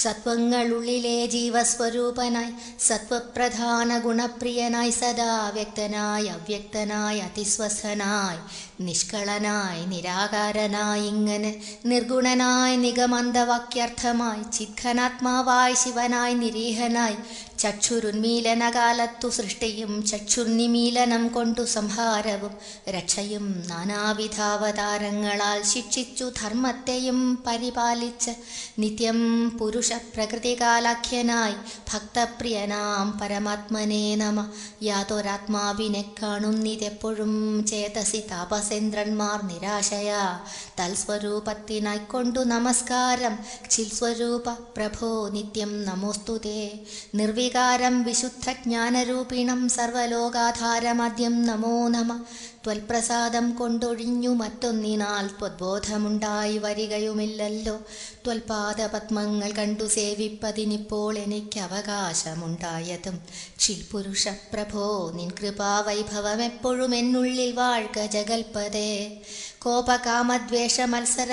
സത്വങ്ങളുള്ളിലെ ജീവസ്വരൂപനായി സത്വപ്രധാന ഗുണപ്രിയനായി സദാ വ്യക്തനായി അവ്യക്തനായി അതിസ്വസ്ഥനായി നിഷ്കളനായി നിരാകാരനായി ഇങ്ങനെ നിർഗുണനായി നിഗമന്തവാക്യർത്ഥമായി ചിത്ഖനാത്മാവായി ശിവനായി നിരീഹനായി ചക്ഷുരുന്മീലനകാലത്തു സൃഷ്ടിയും ചക്ഷുർനിമീലനം കൊണ്ടു സംഹാരവും രക്ഷയും നാനാവിധാവതാരങ്ങളാൽ ശിക്ഷിച്ചു ധർമ്മത്തെയും പരിപാലിച്ച് നിത്യം പുരുഷ പ്രകൃതികാലാഖ്യനായി ഭക്തപ്രിയനാം പരമാത്മനേ നമ യാതൊരാത്മാവിനെ കാണുന്നിതെപ്പോഴും ചേതസി താപസ രാമചന്ദ്രന്മാർ നിരാശയ തൽസ്വരൂപത്തിനായിക്കൊണ്ടു നമസ്കാരം ചിൽസ്വരൂപ പ്രഭോ നിത്യം നമോസ്തുതേ നിർവികാരം വിശുദ്ധ ജ്ഞാനരൂപിണം സർവലോകാധാരമദ്യം നമോ നമ ത്വൽപ്രസാദം കൊണ്ടൊഴിഞ്ഞു മറ്റൊന്നിനാൽ ത്വദ്ബോധമുണ്ടായി വരികയുമില്ലല്ലോ ത്വൽപാദപത്മങ്ങൾ കണ്ടു സേവിപ്പതിനിപ്പോൾ എനിക്ക് അവകാശമുണ്ടായതും ശ്രീപുരുഷ പ്രഭോ നിൻ എപ്പോഴും എന്നുള്ളിൽ വാഴ്ക ജഗൽപതേ കോപകാമദ്വേഷ മത്സര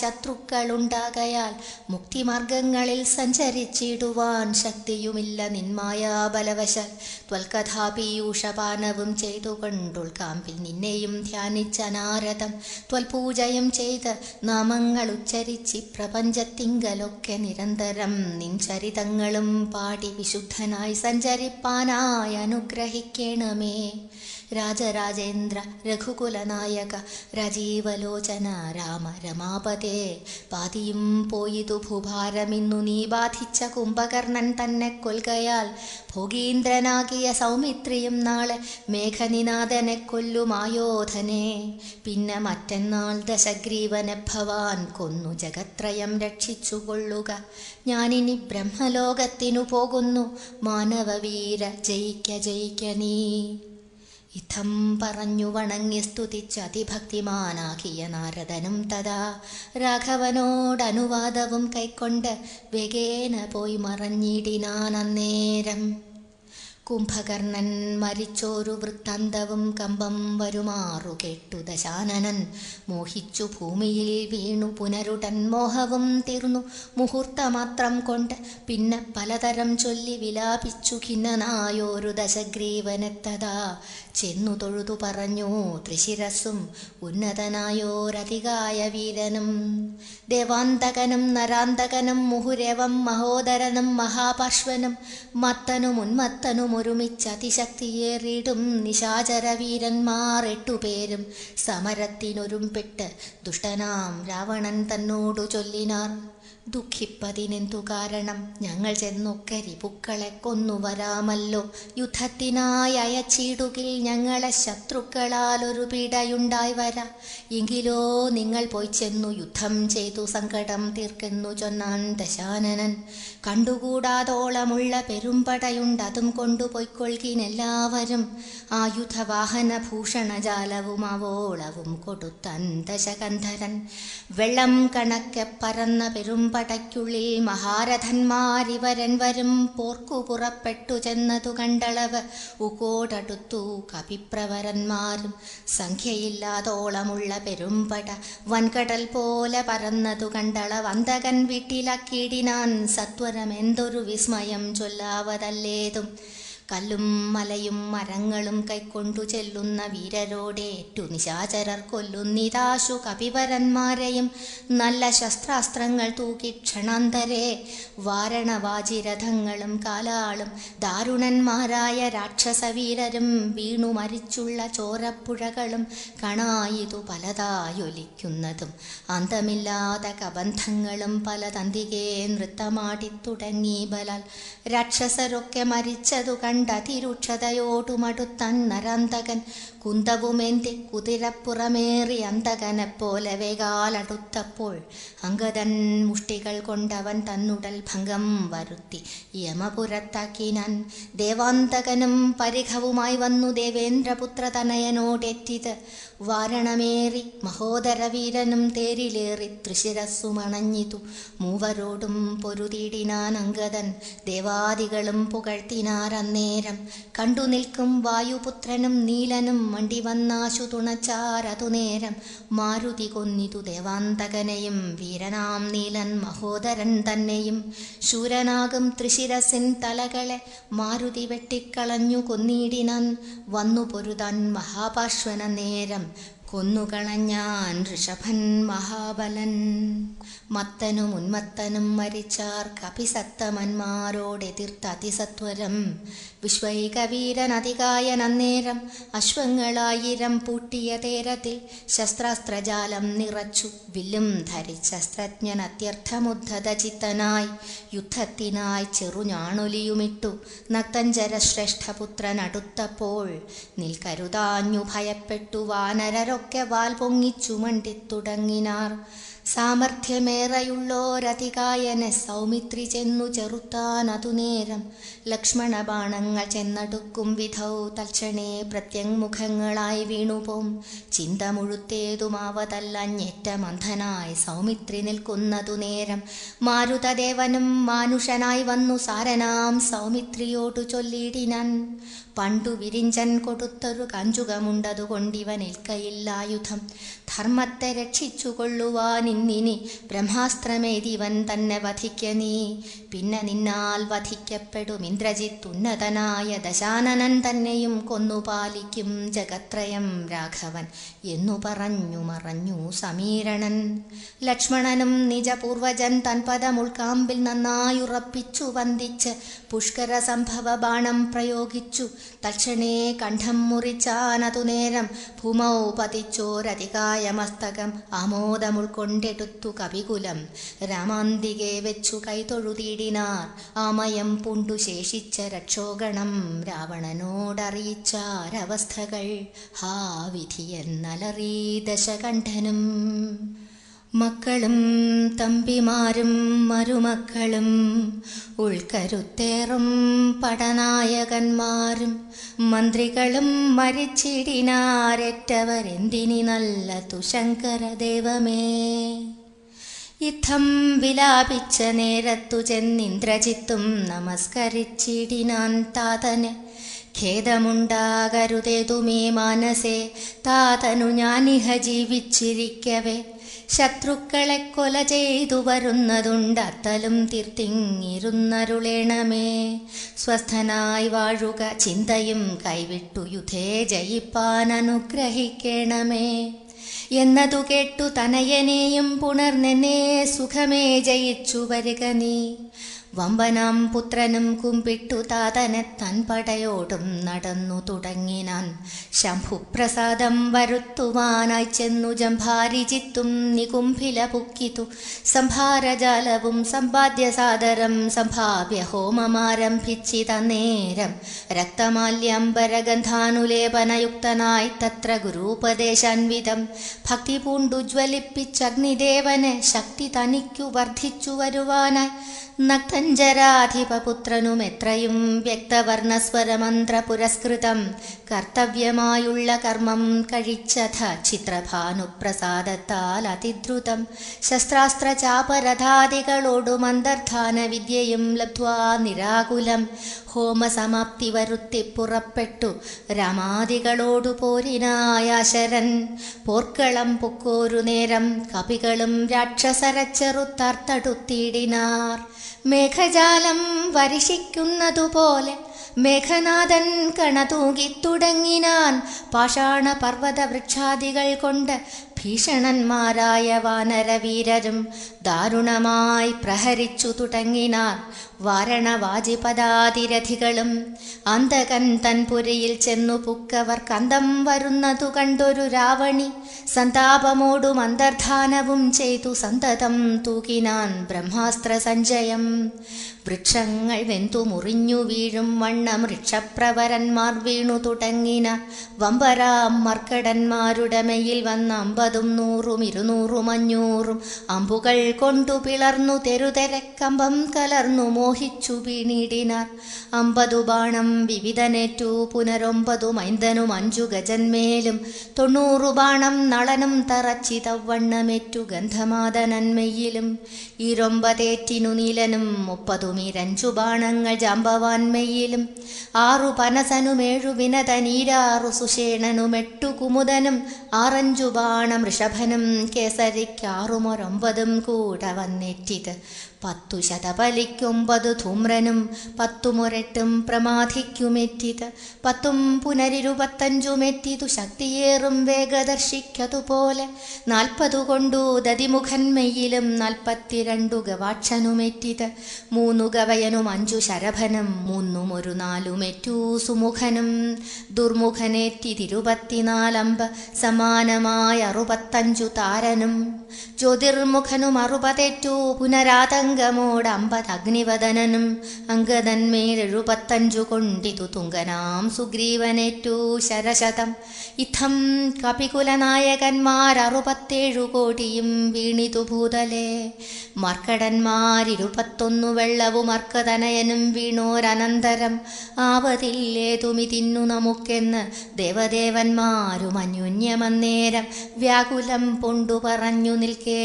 ശത്രുക്കൾ ഉണ്ടാകയാൽ മുക്തിമാർഗങ്ങളിൽ സഞ്ചരിച്ചിടുവാൻ ശക്തിയുമില്ല നിന്മായാബലവശാൽ ത്വൽകഥാപീയൂഷപാനവും ചെയ്തുകൊണ്ടുൾ കാമ്പിൽ നിന്നെയും ധ്യാനിച്ച നാരദം ത്വൽപൂജയും ചെയ്ത് നാമങ്ങൾ ഉച്ചരിച്ച് പ്രപഞ്ചത്തിങ്കലൊക്കെ നിരന്തരം നിൻ ചരിതങ്ങളും പാടി വിശുദ്ധനായി സഞ്ചരിപ്പാനായി അനുഗ്രഹിക്കണമേ രാജരാജേന്ദ്ര രഘുകുലനായക രാജീവലോചന രാമ രമാപതേ പാതിയും പോയിതു ഭൂഭാരമിന്നു നീ ബാധിച്ച കുംഭകർണൻ തന്നെ കൊൽകയാൽ ഭോഗീന്ദ്രനാകിയ സൗമിത്രിയും നാളെ മേഘനിനാഥനെ കൊല്ലുമായോധനെ പിന്നെ മറ്റന്നാൾ ദശഗ്രീവനെ ഭവാൻ കൊന്നു ജഗത്രയം രക്ഷിച്ചുകൊള്ളുക ഞാനിനി ബ്രഹ്മലോകത്തിനു പോകുന്നു മാനവവീര ജയിക്ക ജയിക്ക നീ ഇതം പറഞ്ഞു വണങ്ങി അതിഭക്തിമാനാക്കിയ നാരദനും തഥാ രാഘവനോടനുവാദവും കൈക്കൊണ്ട് വേഗേന പോയി മറഞ്ഞിടിനാനന്നേരം കുംഭകർണൻ മരിച്ചോരു വൃത്താന്തവും കമ്പം വരുമാറു കേട്ടു ദശാനനൻ മോഹിച്ചു ഭൂമിയിൽ വീണു പുനരുടൻ മോഹവും തീർന്നു മുഹൂർത്തമാത്രം കൊണ്ട് പിന്നെ പലതരം ചൊല്ലി വിലാപിച്ചു ഖിന്നനായോരു ദശഗ്രീവനെത്തതാ ചെന്നു തൊഴുതു പറഞ്ഞു ത്രിശിരസും ഉന്നതനായോരധികായ വീരനും ദേവാന്തകനും നരാന്തകനും മുഹുരവം മഹോദരനും മഹാപാർശ്വനും മത്തനും ഉന്മത്തനും ഒരുമിച്ച് അതിശക്തിയേറിയിടും നിശാചരവീരന്മാർ എട്ടുപേരും സമരത്തിനൊരുമ്പെട്ട് ദുഷ്ടനാം രാവണൻ തന്നോടു ചൊല്ലിനാർ ദുഃഖിപ്പതിനെന്തു കാരണം ഞങ്ങൾ ചെന്നൊക്കരി രിപുക്കളെ കൊന്നു വരാമല്ലോ ചീടുകിൽ അയച്ചിടുകിൽ ഞങ്ങളെ ശത്രുക്കളാൽ ഒരു പിടയുണ്ടായി വരാ എങ്കിലോ നിങ്ങൾ പോയി ചെന്നു യുദ്ധം ചെയ്തു സങ്കടം തീർക്കുന്നു ചൊന്നാൻ ദശാനനൻ കണ്ടുകൂടാതോളമുള്ള പെരുമ്പടയുണ്ടതും കൊണ്ടുപോയിക്കൊള്ളിനെല്ലാവരും ആയുധവാഹന ഭൂഷണജാലവും അവോളവും കൊടുത്തൻ ദശകന്ധരൻ വെള്ളം കണക്കെ പറന്ന പെരുമ്പടയ്ക്കുള്ളിൽ മഹാരഥന്മാരിവരൻ വരും പോർക്കു പുറപ്പെട്ടു ചെന്നതു കണ്ടളവ് ഉകോടടുത്തു കവിപ്രവരന്മാരും സംഖ്യയില്ലാതോളമുള്ള പെരുമ്പട വൻകടൽ പോലെ പരന്നതു കണ്ടള വന്തകൻ സത്വരം സത്വരമെന്തൊരു വിസ്മയം ചൊല്ലാവതല്ലേതും കല്ലും മലയും മരങ്ങളും കൈക്കൊണ്ടു ചെല്ലുന്ന ഏറ്റു നിശാചരർ നിരാശു കപിവരന്മാരെയും നല്ല ശസ്ത്രാസ്ത്രങ്ങൾ തൂക്കി ക്ഷണാന്തരെ വാരണവാജിരഥങ്ങളും കാലാളും ദാരുണന്മാരായ രാക്ഷസവീരരും വീണു മരിച്ചുള്ള ചോരപ്പുഴകളും കണായിതു പലതായൊലിക്കുന്നതും അന്തമില്ലാത്ത കബന്ധങ്ങളും പല തന്തികേ നൃത്തമാടി തുടങ്ങി ബലാൽ രാക്ഷസരൊക്കെ മരിച്ചതു കണ്ട ण्टा ओठु माटु तन् കുന്തവുമേന്തി കുതിരപ്പുറമേറി അന്തകനെ പോലെ വേഗാലടുത്തപ്പോൾ അങ്കദൻ മുഷ്ടികൾ കൊണ്ടവൻ തന്നുടൽ ഭംഗം വരുത്തി യമപുരത്താക്കിനാൻ ദേവാന്തകനും പരിഘവുമായി വന്നു ദേവേന്ദ്രപുത്ര തനയനോടെറ്റിത് വാരണമേറി മഹോദരവീരനും തേരിലേറി തൃശിരസ്സു മൂവരോടും പൊരുതിടിനാൻ അങ്കദൻ ദേവാദികളും പുകഴ്ത്തിനാരന്നേരം കണ്ടു നിൽക്കും വായുപുത്രനും നീലനും മണ്ടി വന്നാശു തുണച്ചാരതു നേരം മാരുതി കൊന്നിതു ദേവാന്തകനെയും വീരനാം നീലൻ മഹോദരൻ തന്നെയും ശൂരനാകും തൃശിരസിൻ തലകളെ മാരുതി വെട്ടിക്കളഞ്ഞു കൊന്നിടിനൻ വന്നു പൊരുതൻ മഹാപാർശ്വന നേരം കൊന്നുകളഞ്ഞാൻ ഋഷഭൻ മഹാബലൻ മത്തനും ഉന്മത്തനും മരിച്ചാർ കപിസത്തമന്മാരോടെതിർത്ത് അതിസത്വരം വിശ്വൈകവീരനധികായ നന്നേരം അശ്വങ്ങളായിരം പൂട്ടിയ തേരത്തിൽ ശസ്ത്രാസ്ത്രജാലം നിറച്ചു വില്ലും ധരിശസ്ത്രജ്ഞൻ അത്യർത്ഥമുദ്ധത ചിത്തനായി യുദ്ധത്തിനായി ചെറുഞാണൊലിയുമിട്ടു ശ്രേഷ്ഠപുത്രൻ അടുത്തപ്പോൾ നിൽക്കരുതാഞ്ഞു ഭയപ്പെട്ടു വാനരൊക്കെ വാൽ പൊങ്ങി ചുമണ്ടിത്തുടങ്ങിനാർ സാമർഥ്യമേറെയുള്ളോരധികായനെ സൗമിത്രി ചെന്നു ചെറുത്താൻ അതുനേരം ലക്ഷ്മണബാണങ്ങൾ ചെന്നടുക്കും വിധൗ തൽക്ഷണേ പ്രത്യങ്മുഖങ്ങളായി വീണുപോം ചിന്ത മന്ധനായി സൗമിത്രി നിൽക്കുന്നതു നേരം മാരുതദേവനും മാനുഷനായി വന്നു സാരനാം സൗമിത്രിയോടു ചൊല്ലിടിനൻ പണ്ടു വിരിഞ്ചൻ കൊടുത്തൊരു കഞ്ചുകമുണ്ടതുകൊണ്ടിവനിൽക്കയില്ലായുധം ധർമ്മത്തെ രക്ഷിച്ചുകൊള്ളുവാൻ ഇന്നിനി ബ്രഹ്മാസ്ത്രമേതിവൻ തന്നെ വധിക്ക നീ പിന്നെ നിന്നാൽ വധിക്കപ്പെടും ഇന്ദ്രജിത്തുന്നതനായ ദശാനനൻ തന്നെയും കൊന്നുപാലിക്കും ജഗത്രയം രാഘവൻ എന്നു പറഞ്ഞു മറഞ്ഞു സമീരണൻ ലക്ഷ്മണനും നിജപൂർവജൻ തൻപദം ഉൾക്കാമ്പിൽ നന്നായുറപ്പിച്ചു വന്ദിച്ച് പുഷ്കര സംഭവ ബാണം പ്രയോഗിച്ചു തക്ഷണേ കണ്ഠം മുറിച്ചാനതു നേരം ഭൂമൗ പതിച്ചോരതികായ മസ്തകം ആമോദം കവികുലം രാമാന്തികെ വെച്ചു കൈതൊഴുതിയിടിനാർ ആമയം പൂണ്ടുശേഷം ശേഷിച്ച രക്ഷോഗണം രാവണനോടറിയിച്ചാരവസ്ഥകൾ ഹാ വിധിയെന്നലറി ദശകണ്ഠനും മക്കളും തമ്പിമാരും മരുമക്കളും ഉൾക്കരുത്തേറും പടനായകന്മാരും മന്ത്രികളും മരിച്ചിടിനാരറ്റവരെന്തിനി നല്ല തുശങ്കര ദൈവമേ ഇത്തം വിലാപിച്ച നേരത്തു ചെന്നിന്ദ്രജിത്തും നമസ്കരിച്ചിടിനാൻ താതന് ഖേദമുണ്ടാകരുതേതുമേ മാനസേ താതനു ഞാനിഹ ജീവിച്ചിരിക്കവേ ശത്രുക്കളെ കൊല ചെയ്തു അത്തലും തിർത്തിങ്ങിരുന്നരുളേണമേ സ്വസ്ഥനായി വാഴുക ചിന്തയും കൈവിട്ടു യുധേ ജയിപ്പാൻ അനുഗ്രഹിക്കണമേ എന്നതു കേട്ടു തനയനെയും പുണർന്നെന്നെ സുഖമേ ജയിച്ചു വരിക നീ വമ്പനാം പുത്രനും കുമ്പിട്ടു താതനെ തൻ പടയോടും നടന്നു തുടങ്ങിനാൻ ശംഭുപ്രസാദം വരുത്തുവാനായി ചെന്നു ജംഭാരിജിത്തും നികുംഭില പുക്കിത്തു സംഭാരജാലവും സമ്പാദ്യ സാദരം സംഭാവ്യ ഹോമമാരംഭിച്ചിതന്നേരം രക്തമാല്യംബരഗന്ധാനുലേപനയുക്തനായി തത്ര ഗുരുപദേശാൻവിതം ഭക്തി പൂണ്ടുജ്വലിപ്പിച്ചഗ്നിദേവനെ ശക്തി തനിക്കു വർദ്ധിച്ചു വരുവാനായി നഗ്ധഞ്ചരാധിപപുത്രനും എത്രയും വ്യക്തവർണസ്വരമന്ത്ര പുരസ്കൃതം കർത്തവ്യമായുള്ള കർമ്മം കഴിച്ചഥ ചിത്രഭാനുപ്രസാദത്താൽ അതിദ്രുതം ശസ്ത്രാസ്ത്രചാപരഥാദികളോടും അന്തർധാന വിദ്യയും ലബ്ധ്വാ നിരാകുലം ഹോമസമാപ്തി വരുത്തി പുറപ്പെട്ടു രമാദികളോടു പോരിനായാശരൻ പോർക്കളം പൊക്കോരു നേരം കപികളും രാക്ഷസരച്ചെറുത്താർത്തടുത്തിടിനാർ മേഘജാലം വരിശിക്കുന്നതുപോലെ മേഘനാഥൻ കണതൂകിത്തുടങ്ങിനാൻ പാഷാണ പർവ്വത വൃക്ഷാദികൾ കൊണ്ട് ഭീഷണന്മാരായ വാനരവീരരും ദാരുണമായി പ്രഹരിച്ചു തുടങ്ങിനാർ വാരണവാജിപദാതിരഥികളും അന്തകൻ തൻപുരയിൽ ചെന്നു പുക്കവർ കന്തം വരുന്നതു കണ്ടൊരു രാവണി സന്താപമോടും അന്തർധാനവും ചെയ്തു സന്തതം തൂകിനാൻ ബ്രഹ്മാസ്ത്ര സഞ്ജയം വൃക്ഷങ്ങൾ വെന്തു മുറിഞ്ഞു വീഴും വണ്ണം വൃക്ഷപ്രവരന്മാർ വീണു തുടങ്ങിന വമ്പരാം മർക്കടന്മാരുടെ മേയിൽ വന്ന അമ്പതും നൂറും ഇരുന്നൂറും അഞ്ഞൂറും അമ്പുകൾ കൊണ്ടു പിളർന്നു തെരുതരക്കമ്പം കലർന്നു മോഹിച്ചു വീണിടിനാർ അമ്പതു ബാണം വിവിധനേറ്റു പുനരൊമ്പതു മൈന്ദനും അഞ്ചു ഗജന്മേലും തൊണ്ണൂറു ബാണം നളനും തറച്ചി തവണ്ണമേറ്റു ഗന്ധമാതനന്മയിലും ഇരൊമ്പതേറ്റിനു നീലനും മുപ്പതുമിരഞ്ചു ബാണങ്ങൾ ജാമ്പവാൻമയിലും ആറു പനസനുമേഴു വിനത നീരാറു സുഷേണനും എട്ടു കുമുദനും ആറഞ്ചു ബാണം ഋഷഭനും കേസരിക്കാറുമൊരൊമ്പതും കൂ Tod, aber nicht die പത്തു ശതപലിക്കൊമ്പത് ധൂമ്രനും പത്തു മുരട്ടും പ്രമാധിക്കുമെറ്റിത് പത്തും പുനരിരുപത്തഞ്ചുമെറ്റിതു ശക്തിയേറും വേഗദർശിക്കതുപോലെ നാൽപ്പതു കൊണ്ടു ദതിമുഖന്മയിലും നാൽപ്പത്തിരണ്ടു ഗവാക്ഷനുമെറ്റിത് മൂന്നു ഗവയനും അഞ്ചു ശരഭനും മൂന്നും ഒരു നാലുമെറ്റൂ സുമുഖനും തിരുപത്തിനാലമ്പ സമാനമായ അറുപത്തഞ്ചു താരനും ജ്യോതിർമുഖനും അറുപതേറ്റു പുനരാതങ്ക തങ്കമോടമ്പതഗ്നിവദനനും അംഗതന്മേലെഴുപത്തഞ്ചു കൊണ്ടിതു തുങ്കനാം സുഗ്രീവനേറ്റു ശരശതം ഇത്തം അറുപത്തേഴു കോടിയും വീണിതു ഭൂതലേ മർക്കടന്മാരിരുപത്തൊന്നു വെള്ളവു മർക്കതനയനും വീണോരനന്തരം ആവതില്ലേ തിന്നു നമുക്കെന്ന് ദേവദേവന്മാരും അന്യോന്യമന്നേരം വ്യാകുലം പൊണ്ടു പറഞ്ഞു നിൽക്കേ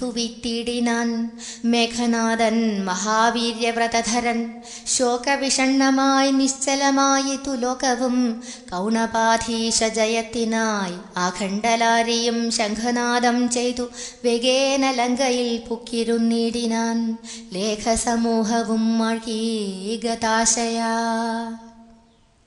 തുവി തിടിനാൻ മേഘനാഥൻ മഹാവീര്യവ്രതധരൻ ശോകവിഷണ്ണമായി നിശ്ചലമായി തുലോകവും കൗണപാധീശ ജയത്തിനായി ആഖണ്ഡലാരിയും ശംഖനാദം ചെയ്തു വെഗേന ലങ്കയിൽ പുക്കിരുന്നിടിനാൻ ലേഖസമൂഹവും മഴകീ ഗതാശയാ